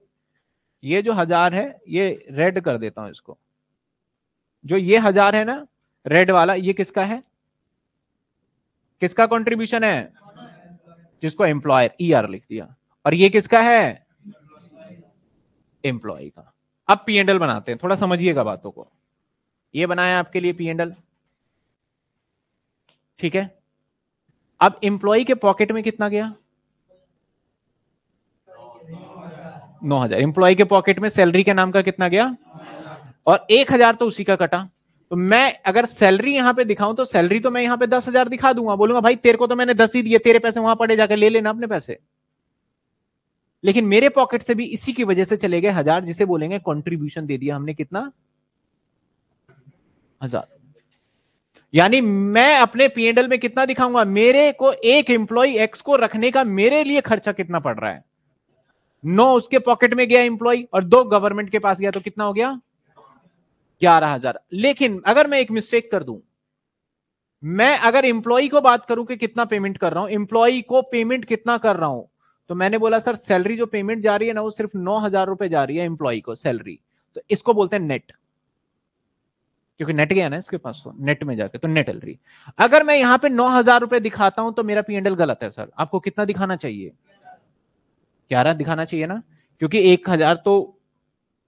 S1: ये जो हजार है ये रेड कर देता हूं इसको जो ये हजार है ना रेड वाला ये किसका है किसका कंट्रीब्यूशन है जिसको एम्प्लॉयर ई आर लिख दिया और ये किसका है एम्प्लॉय का अब पी एंडल बनाते हैं थोड़ा समझिएगा बातों को ये बनाया आपके लिए पी एंडल ठीक है अब एम्प्लॉय के पॉकेट में कितना गया नौ हजार एम्प्लॉय के पॉकेट में सैलरी के नाम का कितना गया और एक हजार तो उसी का कटा तो मैं अगर सैलरी यहां पे दिखाऊं तो सैलरी तो मैं यहां पे दस हजार दिखा दूंगा बोलूंगा भाई तेरे को तो मैंने दस ही दिए तेरे पैसे वहां पड़े जाकर ले लेना अपने पैसे लेकिन मेरे पॉकेट से भी इसी की वजह से चले गए हजार जिसे बोलेंगे कॉन्ट्रीब्यूशन दे दिया हमने कितना हजार यानी मैं अपने पीएनडल में कितना दिखाऊंगा मेरे को एक एम्प्लॉय एक्स को रखने का मेरे लिए खर्चा कितना पड़ रहा है नौ उसके पॉकेट में गया एम्प्लॉय और दो गवर्नमेंट के पास गया तो कितना हो गया ग्यारह हजार लेकिन अगर मैं एक मिस्टेक कर दूं मैं अगर इंप्लॉई को बात करूं कि कितना पेमेंट कर रहा हूं इंप्लॉई को पेमेंट कितना कर रहा हूं तो मैंने बोला सर सैलरी जो पेमेंट जा रही है ना वो सिर्फ नौ हजार रुपए जा रही है इंप्लॉई को सैलरी तो इसको बोलते हैं नेट क्योंकि नेट गया ना इसके पास तो नेट में जाके तो नेट सैलरी अगर मैं यहां पे नौ हजार रुपए दिखाता हूं तो मेरा पीएनएल गलत है सर आपको कितना दिखाना चाहिए ग्यारह दिखाना चाहिए ना क्योंकि एक हजार तो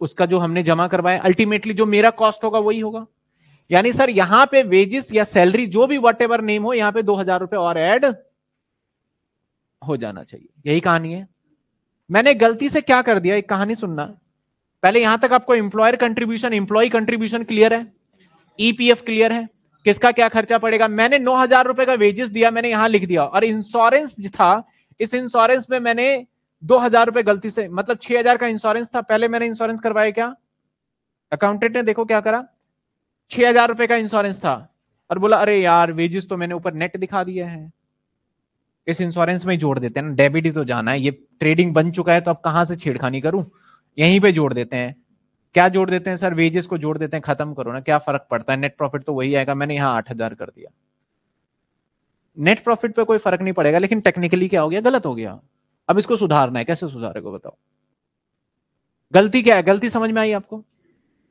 S1: उसका जो हमने जमा करवाया अल्टीमेटली जो मेरा कॉस्ट होगा वही होगा यानी सर यहां पे वेजिस या सैलरी जो भी वट एवर नेम हो यहां पे दो हजार रुपए और एड हो जाना चाहिए यही कहानी है मैंने गलती से क्या कर दिया एक कहानी सुनना पहले यहां तक आपको employer contribution employee contribution clear है ईपीएफ e क्लियर है किसका क्या खर्चा पड़ेगा मैंने नौ हजार रुपए का वेजेस दिया मैंने यहां लिख दिया और इंश्योरेंस था इस इंश्योरेंस में मैंने दो हजार रुपए गलती से मतलब छह हजार का इंश्योरेंस था पहले मैंने इंश्योरेंस करवाया क्या अकाउंटेंट ने देखो क्या करा छह हजार रुपए का इंश्योरेंस था और बोला अरे यार वेजेस तो मैंने ऊपर नेट दिखा दिया है इस इंश्योरेंस में जोड़ देते हैं डेबिट ही तो जाना है ये ट्रेडिंग बन चुका है तो अब कहां से छेड़खानी करूं यहीं पे जोड़ देते हैं क्या जोड़ देते हैं सर वेजेस को जोड़ देते हैं खत्म करो ना क्या फर्क पड़ता है नेट प्रॉफिट तो वही आएगा मैंने यहाँ आठ हजार कर दिया नेट प्रॉफिट पे कोई फर्क नहीं पड़ेगा लेकिन टेक्निकली क्या हो गया गलत हो गया अब इसको सुधारना है कैसे सुधारे को बताओ गलती क्या है गलती समझ में आई आपको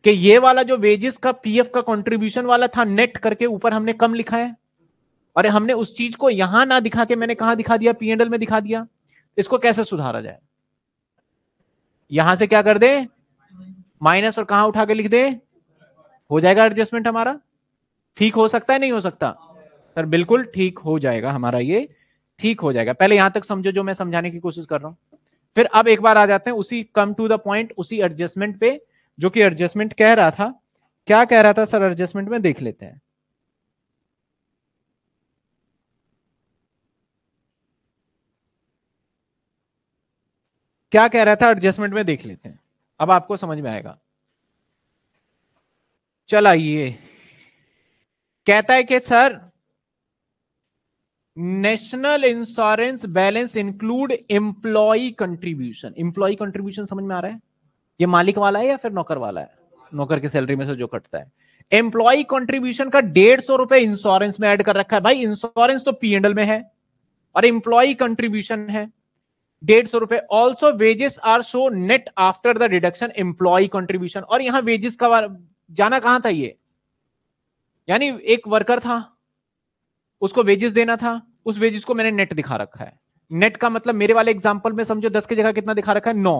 S1: कि ये वाला जो वेजेस का पीएफ का कंट्रीब्यूशन वाला था नेट करके ऊपर हमने कम लिखा है अरे हमने उस चीज को यहां ना दिखा के मैंने कहा दिखा दिया पीएनएल में दिखा दिया इसको कैसे सुधारा जाए यहां से क्या कर दे माइनस और कहा उठा के लिख दे हो जाएगा एडजस्टमेंट हमारा ठीक हो सकता है नहीं हो सकता सर बिल्कुल ठीक हो जाएगा हमारा ये ठीक हो जाएगा पहले यहां तक समझो जो मैं समझाने की कोशिश कर रहा हूं फिर अब एक बार आ जाते हैं उसी कम टू द पॉइंट उसी एडजस्टमेंट पे जो कि एडजस्टमेंट कह रहा था क्या कह रहा था सर एडजस्टमेंट में देख लेते हैं क्या कह रहा था एडजस्टमेंट में देख लेते हैं अब आपको समझ में आएगा चल आइए कहता है कि sir national insurance balance include employee contribution employee contribution समझ में आ रहा है ये मालिक वाला है या फिर नौकर वाला है नौकर की सैलरी में से जो कटता है एम्प्लॉई कंट्रीब्यूशन का डेढ़ सौ रुपए इंश्योरेंस में ऐड कर रखा है भाई इंश्योरेंस तो पीएनएल में है और एम्प्लॉय कंट्रीब्यूशन है डेढ़ सौ रुपए also wages are show net after the deduction employee contribution और यहां वेजेस का जाना कहां था ये यानी एक वर्कर था उसको वेजेस देना था उस वेजेस को मैंने नेट दिखा रखा है नेट का मतलब मेरे वाले एग्जाम्पल में समझो दस की जगह कितना दिखा रखा है नौ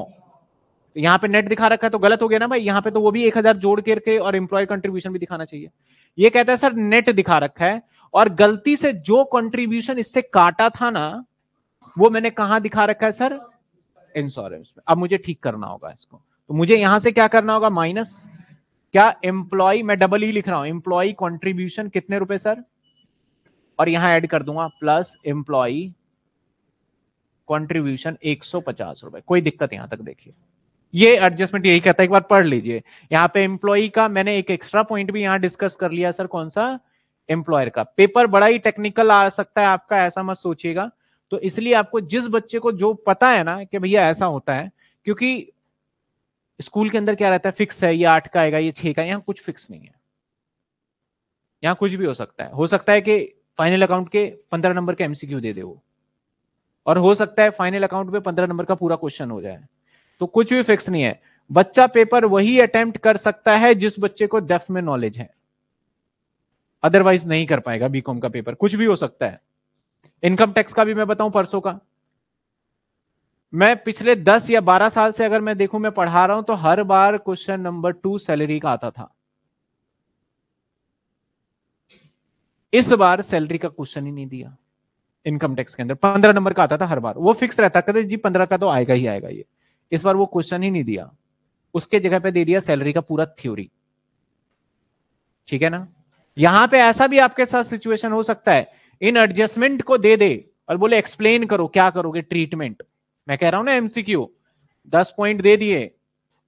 S1: यहाँ पे नेट दिखा रखा है तो गलत हो गया ना भाई यहाँ पे तो वो भी एक हजार जोड़ करके और एम्प्लॉय कंट्रीब्यूशन भी दिखाना चाहिए ये कहता है सर नेट दिखा रखा है और गलती से जो कंट्रीब्यूशन इससे काटा था ना वो मैंने कहा दिखा रखा है सर इंश्योरेंस में अब मुझे ठीक करना होगा इसको तो मुझे यहां से क्या करना होगा माइनस क्या एम्प्लॉय मैं डबल ही e लिख रहा हूं एम्प्लॉय कॉन्ट्रीब्यूशन कितने रुपए सर और यहां ऐड कर दूंगा प्लस एम्प्लॉई कंट्रीब्यूशन एक सौ पचास रुपए कोई दिक्कत यहां तक देखिए ये एडजस्टमेंट यही कहता है एक बार पढ़ लीजिए यहां पे एम्प्लॉई का मैंने एक एक्स्ट्रा पॉइंट भी यहां डिस्कस कर लिया सर कौन सा एम्प्लॉयर का पेपर बड़ा ही टेक्निकल आ सकता है आपका ऐसा मत सोचिएगा तो इसलिए आपको जिस बच्चे को जो पता है ना कि भैया ऐसा होता है क्योंकि स्कूल के अंदर क्या रहता है फिक्स है ये आठ का आएगा ये छह का यहाँ कुछ फिक्स नहीं है यहाँ कुछ भी हो सकता है हो सकता है कि फाइनल अकाउंट के पंद्रह नंबर का एमसीक्यू दे दे वो और हो सकता है फाइनल अकाउंट में पंद्रह नंबर का पूरा क्वेश्चन हो जाए तो कुछ भी फिक्स नहीं है बच्चा पेपर वही अटेम्प्ट कर सकता है जिस बच्चे को डेफ में नॉलेज है अदरवाइज नहीं कर पाएगा बीकॉम का पेपर कुछ भी हो सकता है इनकम टैक्स का भी मैं बताऊं परसों का मैं पिछले दस या बारह साल से अगर मैं देखूं मैं पढ़ा रहा हूं तो हर बार क्वेश्चन नंबर टू सैलरी का आता था इस बार सैलरी का क्वेश्चन ही नहीं दिया इनकम टैक्स के अंदर पंद्रह नंबर का आता था हर बार वो फिक्स रहता कहते जी पंद्रह का तो आएगा ही आएगा ये इस बार वो क्वेश्चन ही नहीं दिया उसके जगह पे दे दिया सैलरी का पूरा थ्योरी ठीक है ना यहां पे ऐसा भी आपके साथ सिचुएशन हो सकता है इन एडजस्टमेंट को दे दे और बोले एक्सप्लेन करो क्या करोगे ट्रीटमेंट मैं कह रहा हूं ना एमसीक्यू दस पॉइंट दे दिए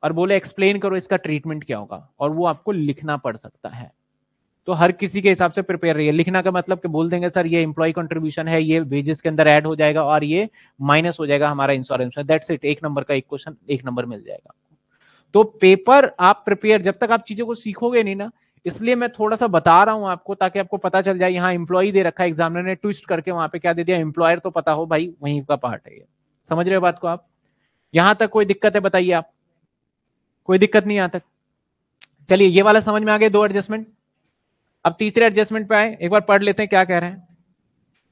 S1: और बोले एक्सप्लेन करो इसका ट्रीटमेंट क्या होगा और वो आपको लिखना पड़ सकता है तो हर किसी के हिसाब से प्रिपेयर रहिए लिखना का मतलब कि बोल देंगे सर ये इंप्लॉय कंट्रीब्यूशन है ये वेजेस के अंदर ऐड हो जाएगा और ये माइनस हो जाएगा हमारा इंश्योरेंस में दैट्स इट एक नंबर का एक क्वेश्चन एक नंबर मिल जाएगा तो पेपर आप प्रिपेयर जब तक आप चीजों को सीखोगे नहीं ना इसलिए मैं थोड़ा सा बता रहा हूं आपको ताकि आपको पता चल जाए यहाँ इंप्लॉय दे रखा है एग्जामिनर ने ट्विस्ट करके वहां पे क्या दे दिया एम्प्लॉयर तो पता हो भाई वहीं का पार्ट है ये समझ रहे हो बात को आप यहां तक कोई दिक्कत है बताइए आप कोई दिक्कत नहीं यहां तक चलिए ये वाला समझ में आ गया दो एडजस्टमेंट अब तीसरे एडजस्टमेंट पे आए एक बार पढ़ लेते हैं क्या कह रहे हैं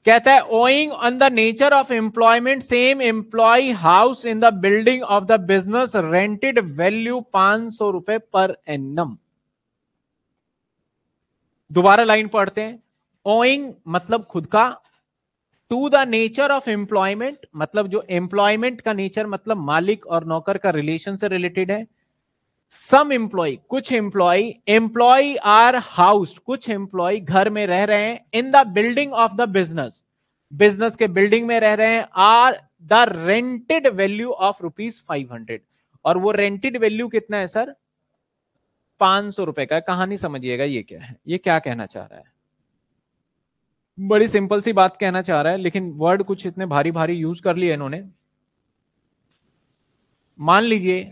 S1: कहता है owing on the nature of employment same employee house in the building of the business rented value पांच सौ रुपए पर एनम दोबारा लाइन पढ़ते हैं ओइंग मतलब खुद का to the nature of employment मतलब जो एम्प्लॉयमेंट का नेचर मतलब मालिक और नौकर का रिलेशन से रिलेटेड है सम एम्प्लॉय कुछ एम्प्लॉय एम्प्लॉय आर हाउस कुछ एम्प्लॉय घर में रह रहे हैं in the building of the business business के बिल्डिंग में रह रहे हैं are the rented value of rupees five hundred और वो रेंटेड वैल्यू कितना है सर पांच सौ रुपए का कहानी समझिएगा ये क्या है ये क्या कहना चाह रहा है बड़ी सिंपल सी बात कहना चाह रहा है लेकिन वर्ड कुछ इतने भारी भारी यूज कर लिए इन्होंने मान लीजिए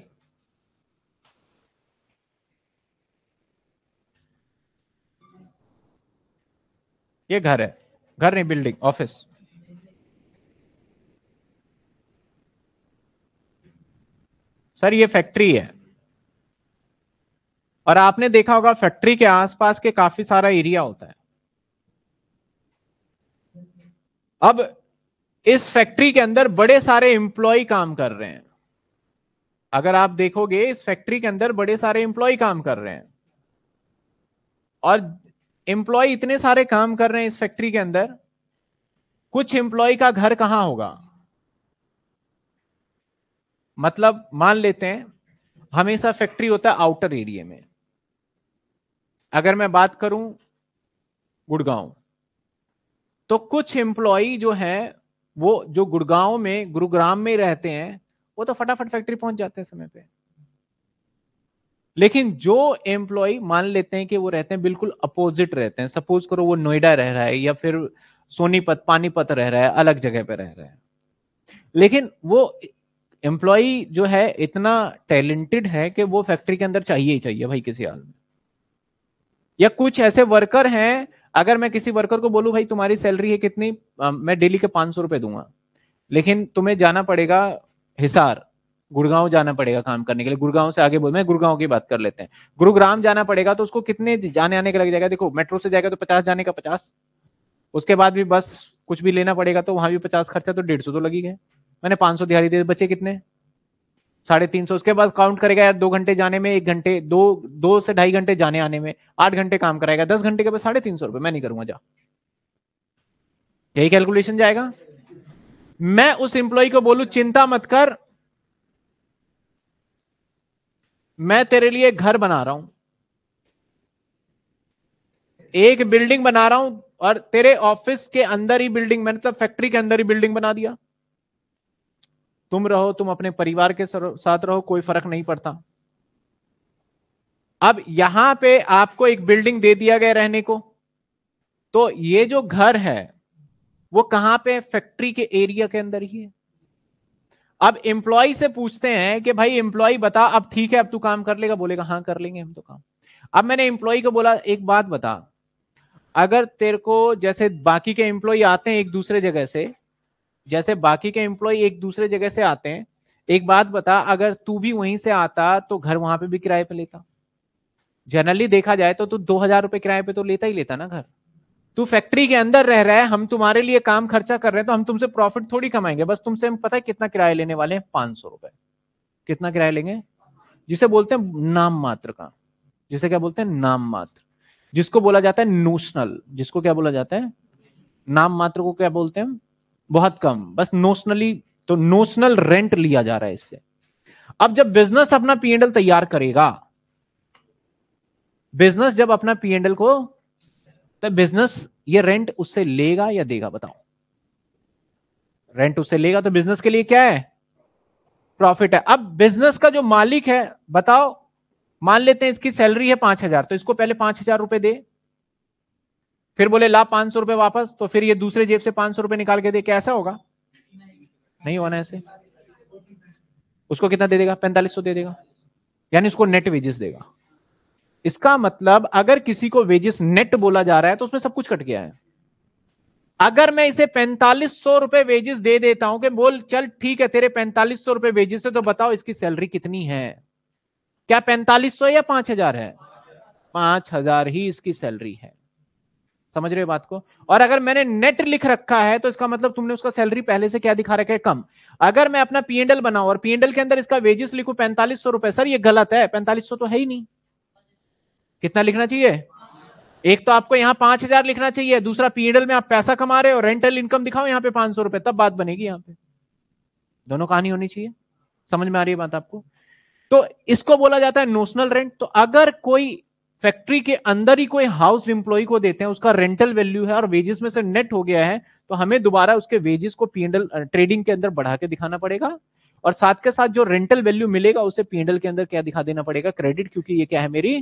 S1: ये घर है घर नहीं बिल्डिंग ऑफिस सर ये फैक्ट्री है और आपने देखा होगा फैक्ट्री के आसपास के काफी सारा एरिया होता है अब इस फैक्ट्री के अंदर बड़े सारे एम्प्लॉय काम कर रहे हैं अगर आप देखोगे इस फैक्ट्री के अंदर बड़े सारे एम्प्लॉय काम कर रहे हैं और एम्प्लॉय इतने सारे काम कर रहे हैं इस फैक्ट्री के अंदर कुछ एम्प्लॉय का घर कहां होगा मतलब मान लेते हैं हमेशा फैक्ट्री होता है आउटर एरिया में अगर मैं बात करूं गुड़गांव तो कुछ एम्प्लॉय जो है वो जो गुड़गांव में गुरुग्राम में रहते हैं वो तो फटाफट फैक्ट्री पहुंच जाते हैं समय पे लेकिन जो एम्प्लॉय मान लेते हैं कि वो रहते हैं बिल्कुल अपोजिट रहते हैं सपोज करो वो नोएडा रह रहा है या फिर सोनीपत पानीपत रह रहा है अलग जगह पे रह रहा है लेकिन वो एम्प्लॉय जो है इतना टैलेंटेड है कि वो फैक्ट्री के अंदर चाहिए ही चाहिए भाई किसी हाल में या कुछ ऐसे वर्कर हैं अगर मैं किसी वर्कर को बोलूं भाई तुम्हारी सैलरी है कितनी आ, मैं डेली के पांच सौ रुपए दूंगा लेकिन तुम्हें जाना पड़ेगा हिसार गुड़गांव जाना पड़ेगा काम करने के लिए गुड़गांव से आगे बोल मैं गुड़गांव की बात कर लेते हैं गुरुग्राम जाना पड़ेगा तो उसको कितने जाने आने का लग जाएगा देखो मेट्रो से जाएगा तो पचास जाने का पचास उसके बाद भी बस कुछ भी लेना पड़ेगा तो वहां भी पचास खर्चा तो डेढ़ सौ तो लगी गए मैंने पांच सौ दिहाड़ी दे बचे कितने साढ़े तीन सौ उसके बाद काउंट करेगा यार दो घंटे जाने में एक घंटे दो दो से ढाई घंटे जाने आने में आठ घंटे काम कराएगा दस घंटे के बाद साढ़े तीन सौ रुपए मैं नहीं करूंगा जा यही कैलकुलेशन जाएगा मैं उस एम्प्लॉय को बोलू चिंता मत कर मैं तेरे लिए घर बना रहा हूं एक बिल्डिंग बना रहा हूं और तेरे ऑफिस के अंदर ही बिल्डिंग मैंने मतलब तो फैक्ट्री के अंदर ही बिल्डिंग बना दिया तुम रहो तुम अपने परिवार के साथ रहो कोई फर्क नहीं पड़ता अब यहां पे आपको एक बिल्डिंग दे दिया गया रहने को तो ये जो घर है वो कहां पे फैक्ट्री के एरिया के अंदर ही है अब एम्प्लॉय से पूछते हैं कि भाई एम्प्लॉय बता अब ठीक है अब तू काम कर लेगा बोलेगा हाँ कर लेंगे हम तो काम अब मैंने एम्प्लॉय को बोला एक बात बता अगर तेरे को जैसे बाकी के एम्प्लॉय आते हैं एक दूसरे जगह से जैसे बाकी के एम्प्लॉय एक दूसरे जगह से आते हैं एक बात बता अगर तू भी वहीं से आता तो घर वहां पे भी किराए पे लेता जनरली देखा जाए तो तू तो दो हजार रुपए किराए पे तो लेता ही लेता ना घर तू फैक्ट्री के अंदर रह रहा है हम तुम्हारे लिए काम खर्चा कर रहे हैं तो हम तुमसे प्रॉफिट थोड़ी कमाएंगे बस तुमसे हम पता है कितना किराया लेने वाले हैं पांच सौ रुपए कितना किराया लेंगे जिसे बोलते हैं नाम मात्र का जिसे क्या बोलते हैं नाम मात्र जिसको बोला जाता है नोशनल जिसको क्या बोला जाता है नाम मात्र को क्या बोलते हैं बहुत कम बस नोशनली तो नोशनल रेंट लिया जा रहा है इससे अब जब बिजनेस अपना पीएनएल तैयार करेगा बिजनेस जब अपना पीएनएल को तो बिजनेस ये रेंट उससे लेगा या देगा बताओ रेंट उससे लेगा तो बिजनेस के लिए क्या है प्रॉफिट है अब बिजनेस का जो मालिक है बताओ मान लेते हैं इसकी सैलरी है पांच हजार तो इसको पहले पांच हजार रुपए दे फिर बोले ला पांच सौ रुपए वापस तो फिर ये दूसरे जेब से पांच सौ रुपए निकाल के दे क्या ऐसा होगा नहीं होना ऐसे उसको कितना दे देगा पैंतालीस सौ दे देगा यानी उसको नेट वेजेस देगा इसका मतलब अगर किसी को वेजेस नेट बोला जा रहा है तो उसमें सब कुछ कट गया है अगर मैं इसे पैंतालीस सौ रुपए वेजेस दे देता हूं कि बोल चल ठीक है तेरे पैंतालीस सौ रुपए वेजेस है तो बताओ इसकी सैलरी कितनी है क्या पैंतालीस सौ या पांच हजार है पांच हजार ही इसकी सैलरी है समझ रहे हो बात को और अगर मैंने नेट लिख रखा है तो इसका मतलब तुमने उसका सैलरी पहले से क्या दिखा रखा है कम अगर मैं अपना पीएनडल बनाऊ और पीएनडल के अंदर इसका वेजेस लिखू पैंतालीस सौ रुपए सर ये गलत है पैंतालीस सौ तो है ही नहीं कितना लिखना चाहिए एक तो आपको यहाँ पांच हजार लिखना चाहिए दूसरा पीएडल में आप पैसा कमा रहे हो रेंटल इनकम दिखाओ यहाँ पे पांच सौ रुपए तब बात बनेगी यहाँ पे दोनों कहानी होनी चाहिए समझ में आ रही है बात आपको तो इसको बोला जाता है नोशनल रेंट तो अगर कोई फैक्ट्री के अंदर ही कोई हाउस एम्प्लॉय को देते हैं उसका रेंटल वैल्यू है और वेजेस में से नेट हो गया है तो हमें दोबारा उसके वेजेस को पीएडल ट्रेडिंग के अंदर बढ़ा के दिखाना पड़ेगा और साथ के साथ जो रेंटल वैल्यू मिलेगा उसे पीएडल के अंदर क्या दिखा देना पड़ेगा क्रेडिट क्योंकि ये क्या है मेरी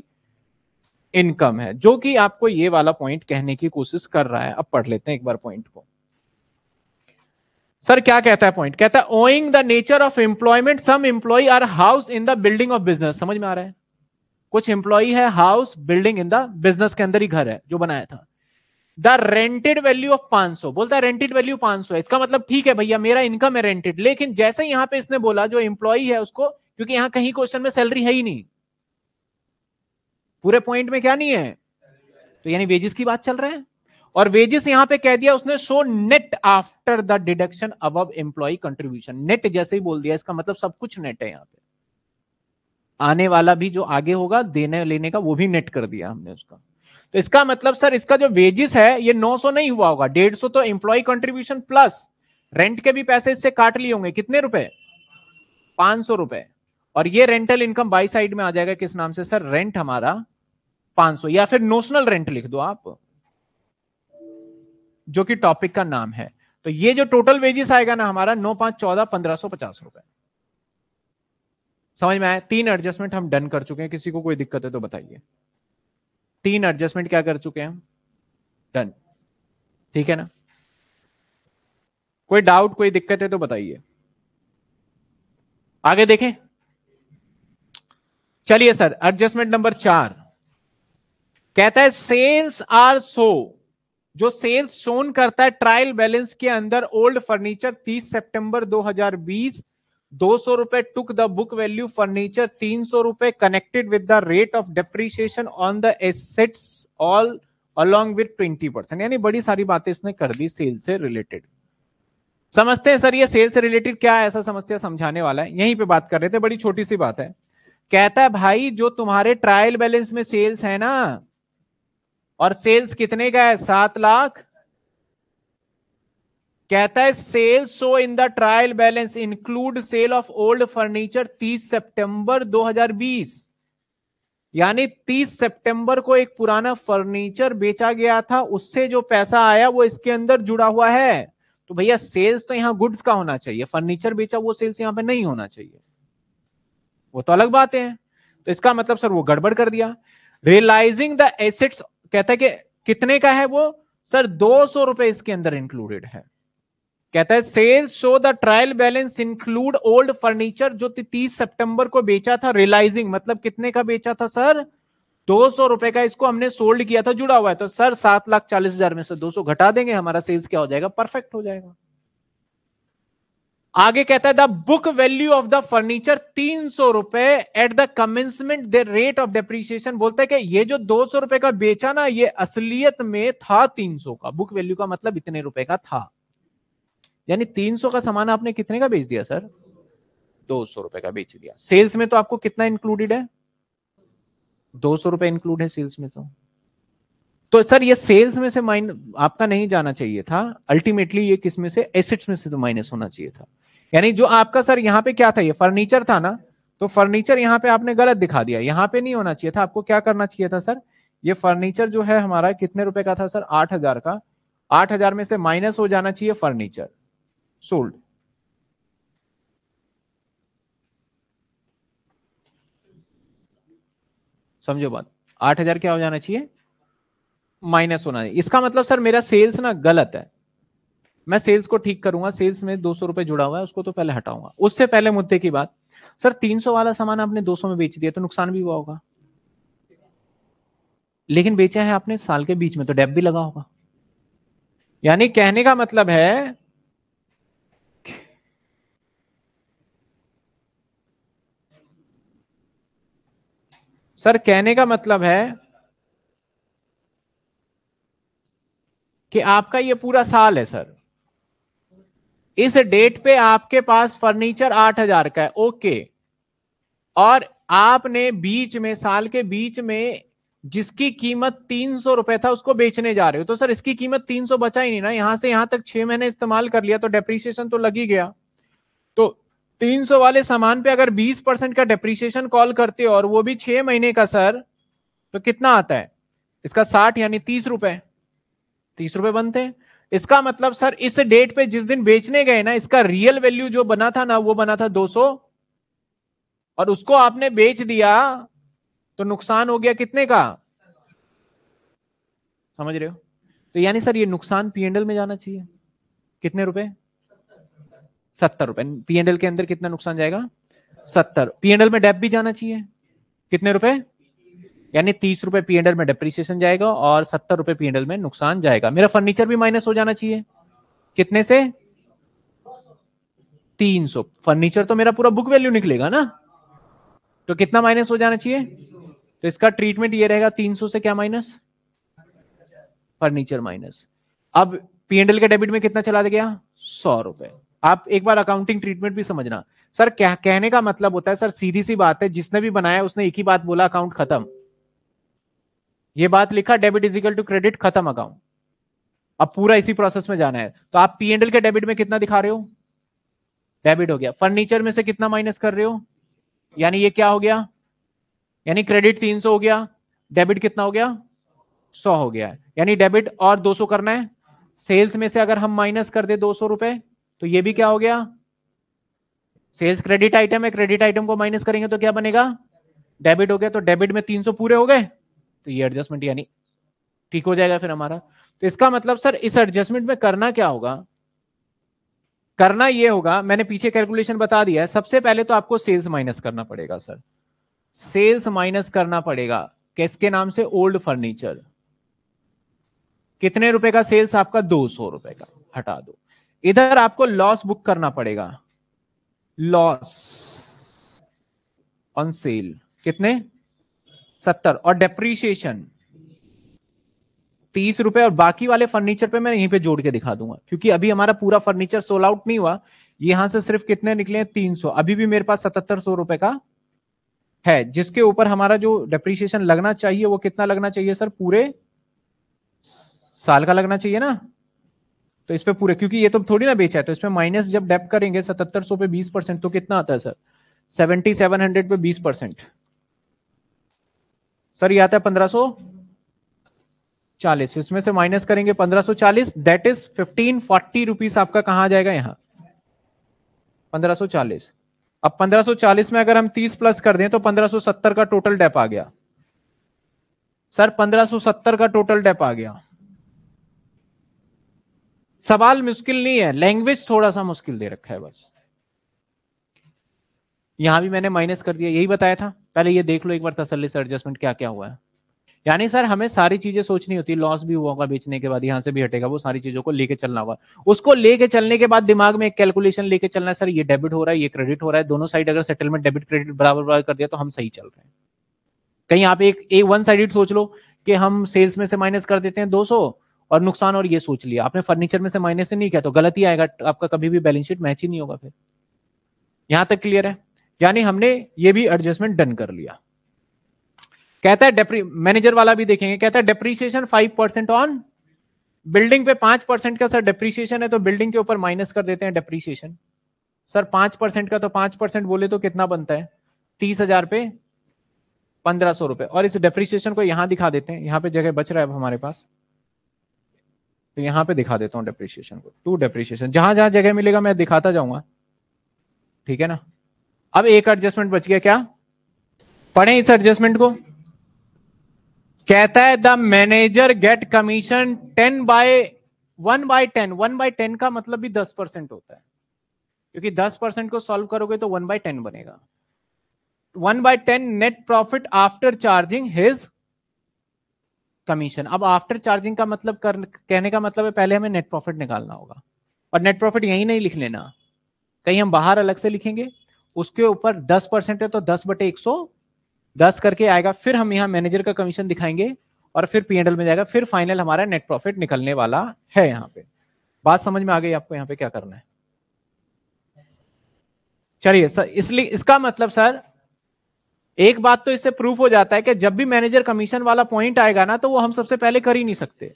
S1: इनकम है जो कि आपको ये वाला पॉइंट कहने की कोशिश कर रहा है अब पढ़ लेते हैं एक बार पॉइंट को सर क्या कहता है पॉइंट कहता है owing the nature of employment some employee are house in the building of business समझ में आ रहा है कुछ एम्प्लॉय है house building in the business के अंदर ही घर है जो बनाया था द रेंटेड वैल्यू ऑफ 500 बोलता है रेंटेड वैल्यू 500 है इसका मतलब ठीक है भैया मेरा इनकम है रेंटेड लेकिन जैसे यहां पे इसने बोला जो एम्प्लॉय है उसको क्योंकि यहाँ कहीं क्वेश्चन में सैलरी है ही नहीं पूरे पॉइंट में क्या नहीं है तो यानी वेजेस की बात चल रहा है और वेजेस यहां पे कह दिया उसने show net after the deduction अब एम्प्लॉय कंट्रीब्यूशन नेट जैसे ही बोल दिया इसका मतलब सब कुछ नेट है यहां पे आने वाला भी जो आगे होगा देने लेने का वो भी नेट कर दिया हमने उसका तो इसका मतलब सर इसका जो वेजिस है ये 900 नहीं हुआ होगा 150 तो एम्प्लॉय कंट्रीब्यूशन प्लस रेंट के भी पैसे इससे काट लिए होंगे कितने रुपए पांच रुपए और ये रेंटल इनकम बाई साइड में आ जाएगा किस नाम से सर रेंट हमारा 500 या फिर नोशनल रेंट लिख दो आप जो कि टॉपिक का नाम है तो ये जो टोटल वेजिस आएगा ना हमारा नौ पांच चौदह पंद्रह सौ पचास रुपए समझ में आया तीन एडजस्टमेंट हम डन कर चुके हैं किसी को कोई दिक्कत है तो बताइए तीन एडजस्टमेंट क्या कर चुके हैं डन ठीक है ना कोई डाउट कोई दिक्कत है तो बताइए आगे देखें चलिए सर एडजस्टमेंट नंबर चार कहता है सेल्स आर सो जो सेल्स शोन करता है ट्रायल बैलेंस के अंदर ओल्ड फर्नीचर 30 सितंबर 2020 दो सौ रुपए took the book value furniture तीन सौ रुपए connected with the rate of depreciation on the assets all along with twenty percent यानी बड़ी सारी बातें इसने कर दी सेल से रिलेटेड समझते हैं सर ये सेल से रिलेटेड क्या है ऐसा समस्या समझाने वाला है यहीं पे बात कर रहे थे बड़ी छोटी सी बात है कहता है भाई जो तुम्हारे ट्रायल बैलेंस में सेल्स है ना और सेल्स कितने का है सात लाख कहता है sales so in the trial balance include sale of old furniture 30 सितंबर 2020 यानी 30 सितंबर को एक पुराना फर्नीचर बेचा गया था उससे जो पैसा आया वो इसके अंदर जुड़ा हुआ है तो भैया सेल्स तो यहां गुड्स का होना चाहिए फर्नीचर बेचा वो सेल्स यहाँ पे नहीं होना चाहिए वो तो अलग बातें हैं तो इसका मतलब सर वो गड़बड़ कर दिया रियलाइजिंग द एसेट्स कहता है कि कितने का है वो सर दो सौ रुपए इसके अंदर इंक्लूडेड है कहता है sale show the trial balance include old furniture जो तीस सितंबर को बेचा था रियलाइजिंग मतलब कितने का बेचा था सर दो सौ रुपए का इसको हमने सोल्ड किया था जुड़ा हुआ है तो सर सात लाख चालीस हजार में से दो सौ घटा देंगे हमारा सेल्स क्या हो जाएगा परफेक्ट हो जाएगा आगे कहता है the book value of the furniture तीन सौ रुपए at the commencement the rate of depreciation बोलता है कि ये जो दो सौ रुपए का बेचा ना ये असलियत में था तीन सौ का बुक वैल्यू का मतलब इतने रुपए का था यानी तीन सौ का सामान आपने कितने का बेच दिया सर दो सौ रुपए का बेच दिया सेल्स में तो आपको कितना इंक्लूडेड है दो सौ रुपए इंक्लूड है सेल्स में तो तो सर ये सेल्स में से माइन आपका नहीं जाना चाहिए था अल्टीमेटली ये किस में से एसेट्स में से तो माइनस होना चाहिए था यानी जो आपका सर यहाँ पे क्या था ये फर्नीचर था ना तो फर्नीचर यहाँ पे आपने गलत दिखा दिया यहाँ पे नहीं होना चाहिए था आपको क्या करना चाहिए था सर ये फर्नीचर जो है हमारा कितने रुपए का था सर आठ हजार का आठ हजार में से माइनस हो जाना चाहिए फर्नीचर सोल्ड समझो बात आठ हजार क्या हो जाना चाहिए माइनस होना चाहिए इसका मतलब सर मेरा सेल्स ना गलत है मैं सेल्स को ठीक करूंगा सेल्स में दो सौ रुपए जुड़ा हुआ है उसको तो पहले हटाऊंगा उससे पहले मुद्दे की बात सर तीन सौ वाला सामान आपने दो सौ में बेच दिया तो नुकसान भी हुआ होगा लेकिन बेचा है आपने साल के बीच में तो डेप भी लगा होगा यानी कहने का मतलब है सर कहने का मतलब है कि आपका ये पूरा साल है सर इस डेट पे आपके पास फर्नीचर आठ हजार का है ओके और आपने बीच में साल के बीच में जिसकी कीमत तीन सौ रुपए था उसको बेचने जा रहे हो तो सर इसकी कीमत तीन सौ बचा ही नहीं ना यहां से यहां तक छह महीने इस्तेमाल कर लिया तो डेप्रिसिएशन तो लग ही गया तो तीन सौ वाले सामान पे अगर बीस परसेंट का डेप्रिसिएशन कॉल करते हो और वो भी छह महीने का सर तो कितना आता है इसका साठ यानी तीस रुपए तीस रुपए बनते हैं इसका मतलब सर इस डेट पे जिस दिन बेचने गए ना इसका रियल वैल्यू जो बना था ना वो बना था 200 और उसको आपने बेच दिया तो नुकसान हो गया कितने का समझ रहे हो तो यानी सर ये नुकसान पीएनएल में जाना चाहिए कितने रुपए सत्तर रुपए पीएनएल के अंदर कितना नुकसान जाएगा सत्तर पीएनएल में डेप भी जाना चाहिए कितने रुपए यानी तीस रुपए पी में डेप्रीसिएशन जाएगा और सत्तर रुपए पी में नुकसान जाएगा मेरा फर्नीचर भी माइनस हो जाना चाहिए कितने से तीन सौ फर्नीचर तो मेरा पूरा बुक वैल्यू निकलेगा ना तो कितना माइनस हो जाना चाहिए तो इसका ट्रीटमेंट ये रहेगा तीन सौ से क्या माइनस फर्नीचर माइनस अब पीएनडल के डेबिट में कितना चला गया सौ रुपए आप एक बार अकाउंटिंग ट्रीटमेंट भी समझना सर कह, कहने का मतलब होता है सर सीधी सी बात है जिसने भी बनाया उसने एक ही बात बोला अकाउंट खत्म ये बात लिखा डेबिट इजिकल टू क्रेडिट खत्म अकाउंट अब पूरा इसी प्रोसेस में जाना है तो आप पीएनएल के डेबिट में कितना दिखा रहे हो डेबिट हो गया फर्नीचर में से कितना माइनस कर रहे हो यानी ये क्या हो गया यानी क्रेडिट 300 हो गया डेबिट कितना हो गया 100 हो गया यानी डेबिट और 200 करना है सेल्स में से अगर हम माइनस कर दे दो सौ रुपए तो ये भी क्या हो गया सेल्स क्रेडिट आइटम है क्रेडिट आइटम को माइनस करेंगे तो क्या बनेगा डेबिट हो गया तो डेबिट में 300 पूरे हो गए तो ये एडजस्टमेंट यानी ठीक हो जाएगा फिर हमारा तो इसका मतलब सर इस एडजस्टमेंट में करना क्या होगा करना ये होगा मैंने पीछे कैलकुलेशन बता दिया है सबसे पहले तो आपको सेल्स माइनस करना पड़ेगा सर सेल्स माइनस करना पड़ेगा किसके नाम से ओल्ड फर्नीचर कितने रुपए का सेल्स आपका दो सौ रुपए का हटा दो इधर आपको लॉस बुक करना पड़ेगा लॉस ऑन सेल कितने सत्तर और डेप्रीशिएशन तीस रुपए और बाकी वाले फर्नीचर पे मैं यहीं पे जोड़ के दिखा दूंगा क्योंकि अभी हमारा पूरा फर्नीचर सोल आउट नहीं हुआ यहां से सिर्फ कितने निकले तीन सौ अभी भी मेरे पास सतहत्तर सौ रुपए का है जिसके ऊपर हमारा जो डेप्रीशिएशन लगना चाहिए वो कितना लगना चाहिए सर पूरे साल का लगना चाहिए ना तो इस पे पूरे क्योंकि ये तो थोड़ी ना बेचा है तो इसमें माइनस जब डेप करेंगे सतहत्तर सौ पे बीस परसेंट तो कितना आता है सर सेवेंटी सेवन हंड्रेड पे बीस परसेंट सर ये आता है पंद्रह सो चालीस इसमें से माइनस करेंगे पंद्रह सो चालीस that is fifteen forty rupees आपका कहां जाएगा यहां पंद्रह सो चालीस अब पंद्रह सो चालीस में अगर हम तीस प्लस कर दें तो पंद्रह सो सत्तर का टोटल डेप आ गया सर पंद्रह सो सत्तर का टोटल डेप आ गया सवाल मुश्किल नहीं है लैंग्वेज थोड़ा सा मुश्किल दे रखा है बस यहां भी मैंने माइनस कर दिया यही बताया था पहले ये देख लो एक बार तसल्ली से एडजस्टमेंट क्या क्या हुआ है यानी सर हमें सारी चीजें सोचनी होती है लॉस भी हुआ होगा बेचने के बाद यहाँ से भी हटेगा वो सारी चीजों को लेके चलना होगा उसको लेके चलने के बाद दिमाग में एक कैलकुलेशन लेके चलना है सर ये डेबिट हो रहा है ये क्रेडिट हो रहा है दोनों साइड अगर सेटलमेंट डेबिट क्रेडिट बराबर बराबर कर दिया तो हम सही चल रहे हैं कहीं आप एक ए वन साइडेड सोच लो कि हम सेल्स में से माइनस कर देते हैं दो और नुकसान और ये सोच लिया आपने फर्नीचर में से माइनस से नहीं किया तो गलत ही आएगा आपका कभी भी बैलेंस शीट मैच ही नहीं होगा फिर यहां तक क्लियर है यानी हमने ये भी एडजस्टमेंट डन कर लिया कहता है मैनेजर वाला भी देखेंगे कहता है depreciation five percent on building पे पांच परसेंट का सर डेप्रीसिएशन है तो बिल्डिंग के ऊपर माइनस कर देते हैं डेप्रीसिएशन सर पांच परसेंट का तो पांच परसेंट बोले तो कितना बनता है तीस हजार पे पंद्रह सौ रुपए और इस डेप्रीसिएशन को यहां दिखा देते हैं यहां पे जगह बच रहा है अब हमारे पास तो यहां पे दिखा देता हूं डेप्रीसिएशन को टू डेप्रीसिएशन जहां जहां जगह मिलेगा मैं दिखाता जाऊंगा ठीक है ना अब एक एडजस्टमेंट बच गया क्या पढ़े इस एडजस्टमेंट को कहता है the manager get commission ten by one by ten one by ten का मतलब भी दस परसेंट होता है क्योंकि दस परसेंट को सॉल्व करोगे तो वन बाय टेन बनेगा one by ten net profit after charging his commission अब आफ्टर चार्जिंग का मतलब कर, कहने का मतलब है पहले हमें नेट प्रॉफिट निकालना होगा और नेट प्रॉफिट यही नहीं लिख लेना कहीं हम बाहर अलग से लिखेंगे उसके ऊपर दस परसेंट है तो दस बटे एक सौ दस करके आएगा फिर हम यहाँ मैनेजर का कमीशन दिखाएंगे और फिर पी में जाएगा फिर फाइनल हमारा नेट प्रॉफिट निकलने वाला है यहाँ पे बात समझ में आ गई आपको यहाँ पे क्या करना है चलिए सर इसलिए इसका मतलब सर एक बात तो इससे प्रूफ हो जाता है कि जब भी मैनेजर कमीशन वाला पॉइंट आएगा ना तो वो हम सबसे पहले कर ही नहीं सकते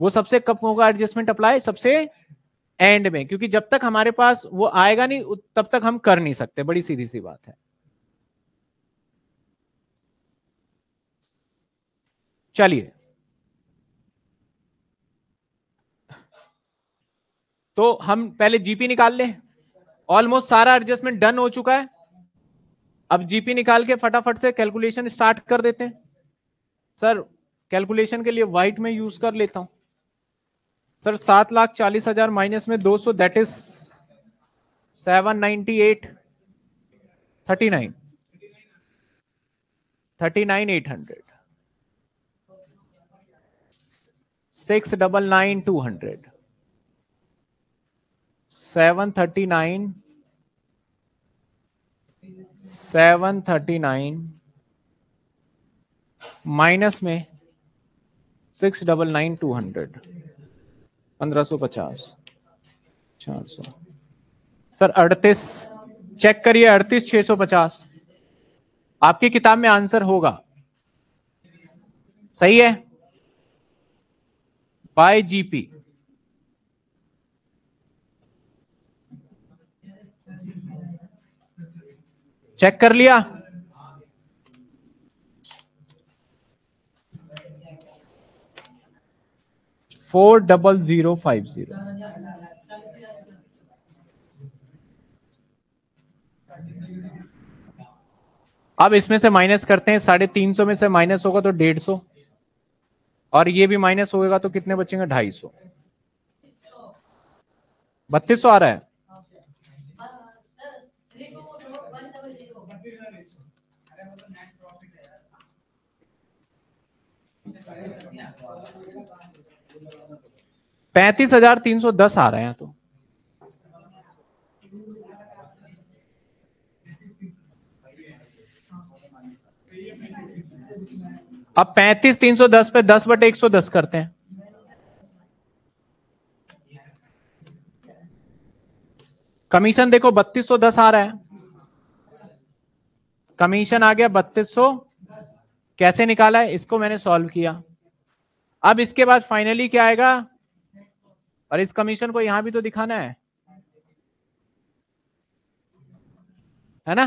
S1: वो सबसे कब होगा एडजस्टमेंट अप्लाई सबसे एंड में क्योंकि जब तक हमारे पास वो आएगा नहीं तब तक हम कर नहीं सकते बड़ी सीधी सी बात है चलिए तो हम पहले जीपी निकाल लें ऑलमोस्ट सारा एडजस्टमेंट डन हो चुका है अब जीपी निकाल के फटाफट से कैलकुलेशन स्टार्ट कर देते हैं सर कैलकुलेशन के लिए व्हाइट में यूज कर लेता हूं सर सात लाख चालीस हजार माइनस में दो सौ that is seven ninety eight thirty nine thirty nine eight hundred six double nine two hundred seven thirty nine seven thirty nine minus में six double nine two hundred 1550 sir अड़तीस check करिए अड़तीस छह सौ पचास आपकी किताब में आंसर होगा सही है बाय जीपी चेक कर लिया four double zero five zero अब इसमें से माइनस करते हैं साढ़े तीन सौ में से माइनस होगा तो डेढ़ सौ और ये भी माइनस होगा तो कितने बचेंगे ढाई सौ बत्तीस सौ आ रहा है पैंतीस हजार तीन सौ दस आ रहे हैं तो अब पैंतीस तीन सौ दस पे दस बटे एक सौ दस करते हैं कमीशन देखो बत्तीस सौ दस आ रहा है कमीशन आ गया बत्तीस सौ कैसे निकाला है इसको मैंने सॉल्व किया अब इसके बाद फाइनली क्या आएगा और इस कमीशन को यहां भी तो दिखाना है है ना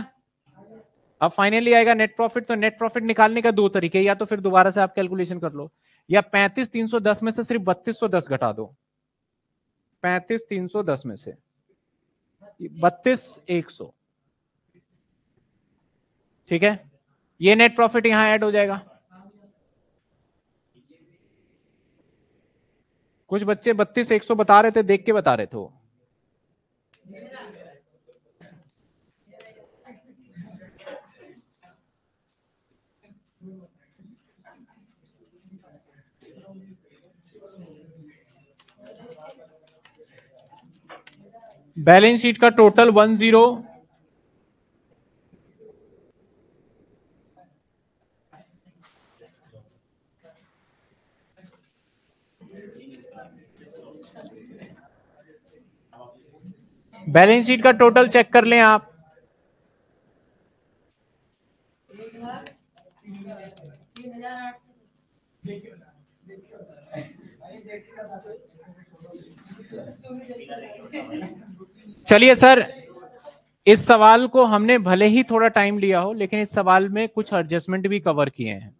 S1: अब फाइनली आएगा नेट प्रॉफिट तो नेट प्रॉफिट निकालने का दो तरीके या तो फिर दोबारा से आप कैलकुलेशन कर लो या पैंतीस तीन सौ दस में से सिर्फ बत्तीस सौ दस घटा दो पैंतीस तीन सौ दस में से बत्तीस एक सौ ठीक है ये नेट प्रॉफिट यहां ऐड हो जाएगा कुछ बच्चे बत्तीस एक सौ बता रहे थे देख के बता रहे थे बैलेंस शीट का total one zero balance sheet का टोटल चेक कर लें आप चलिए सर इस सवाल को हमने भले ही थोड़ा टाइम लिया हो लेकिन इस सवाल में कुछ एडजस्टमेंट भी कवर किए हैं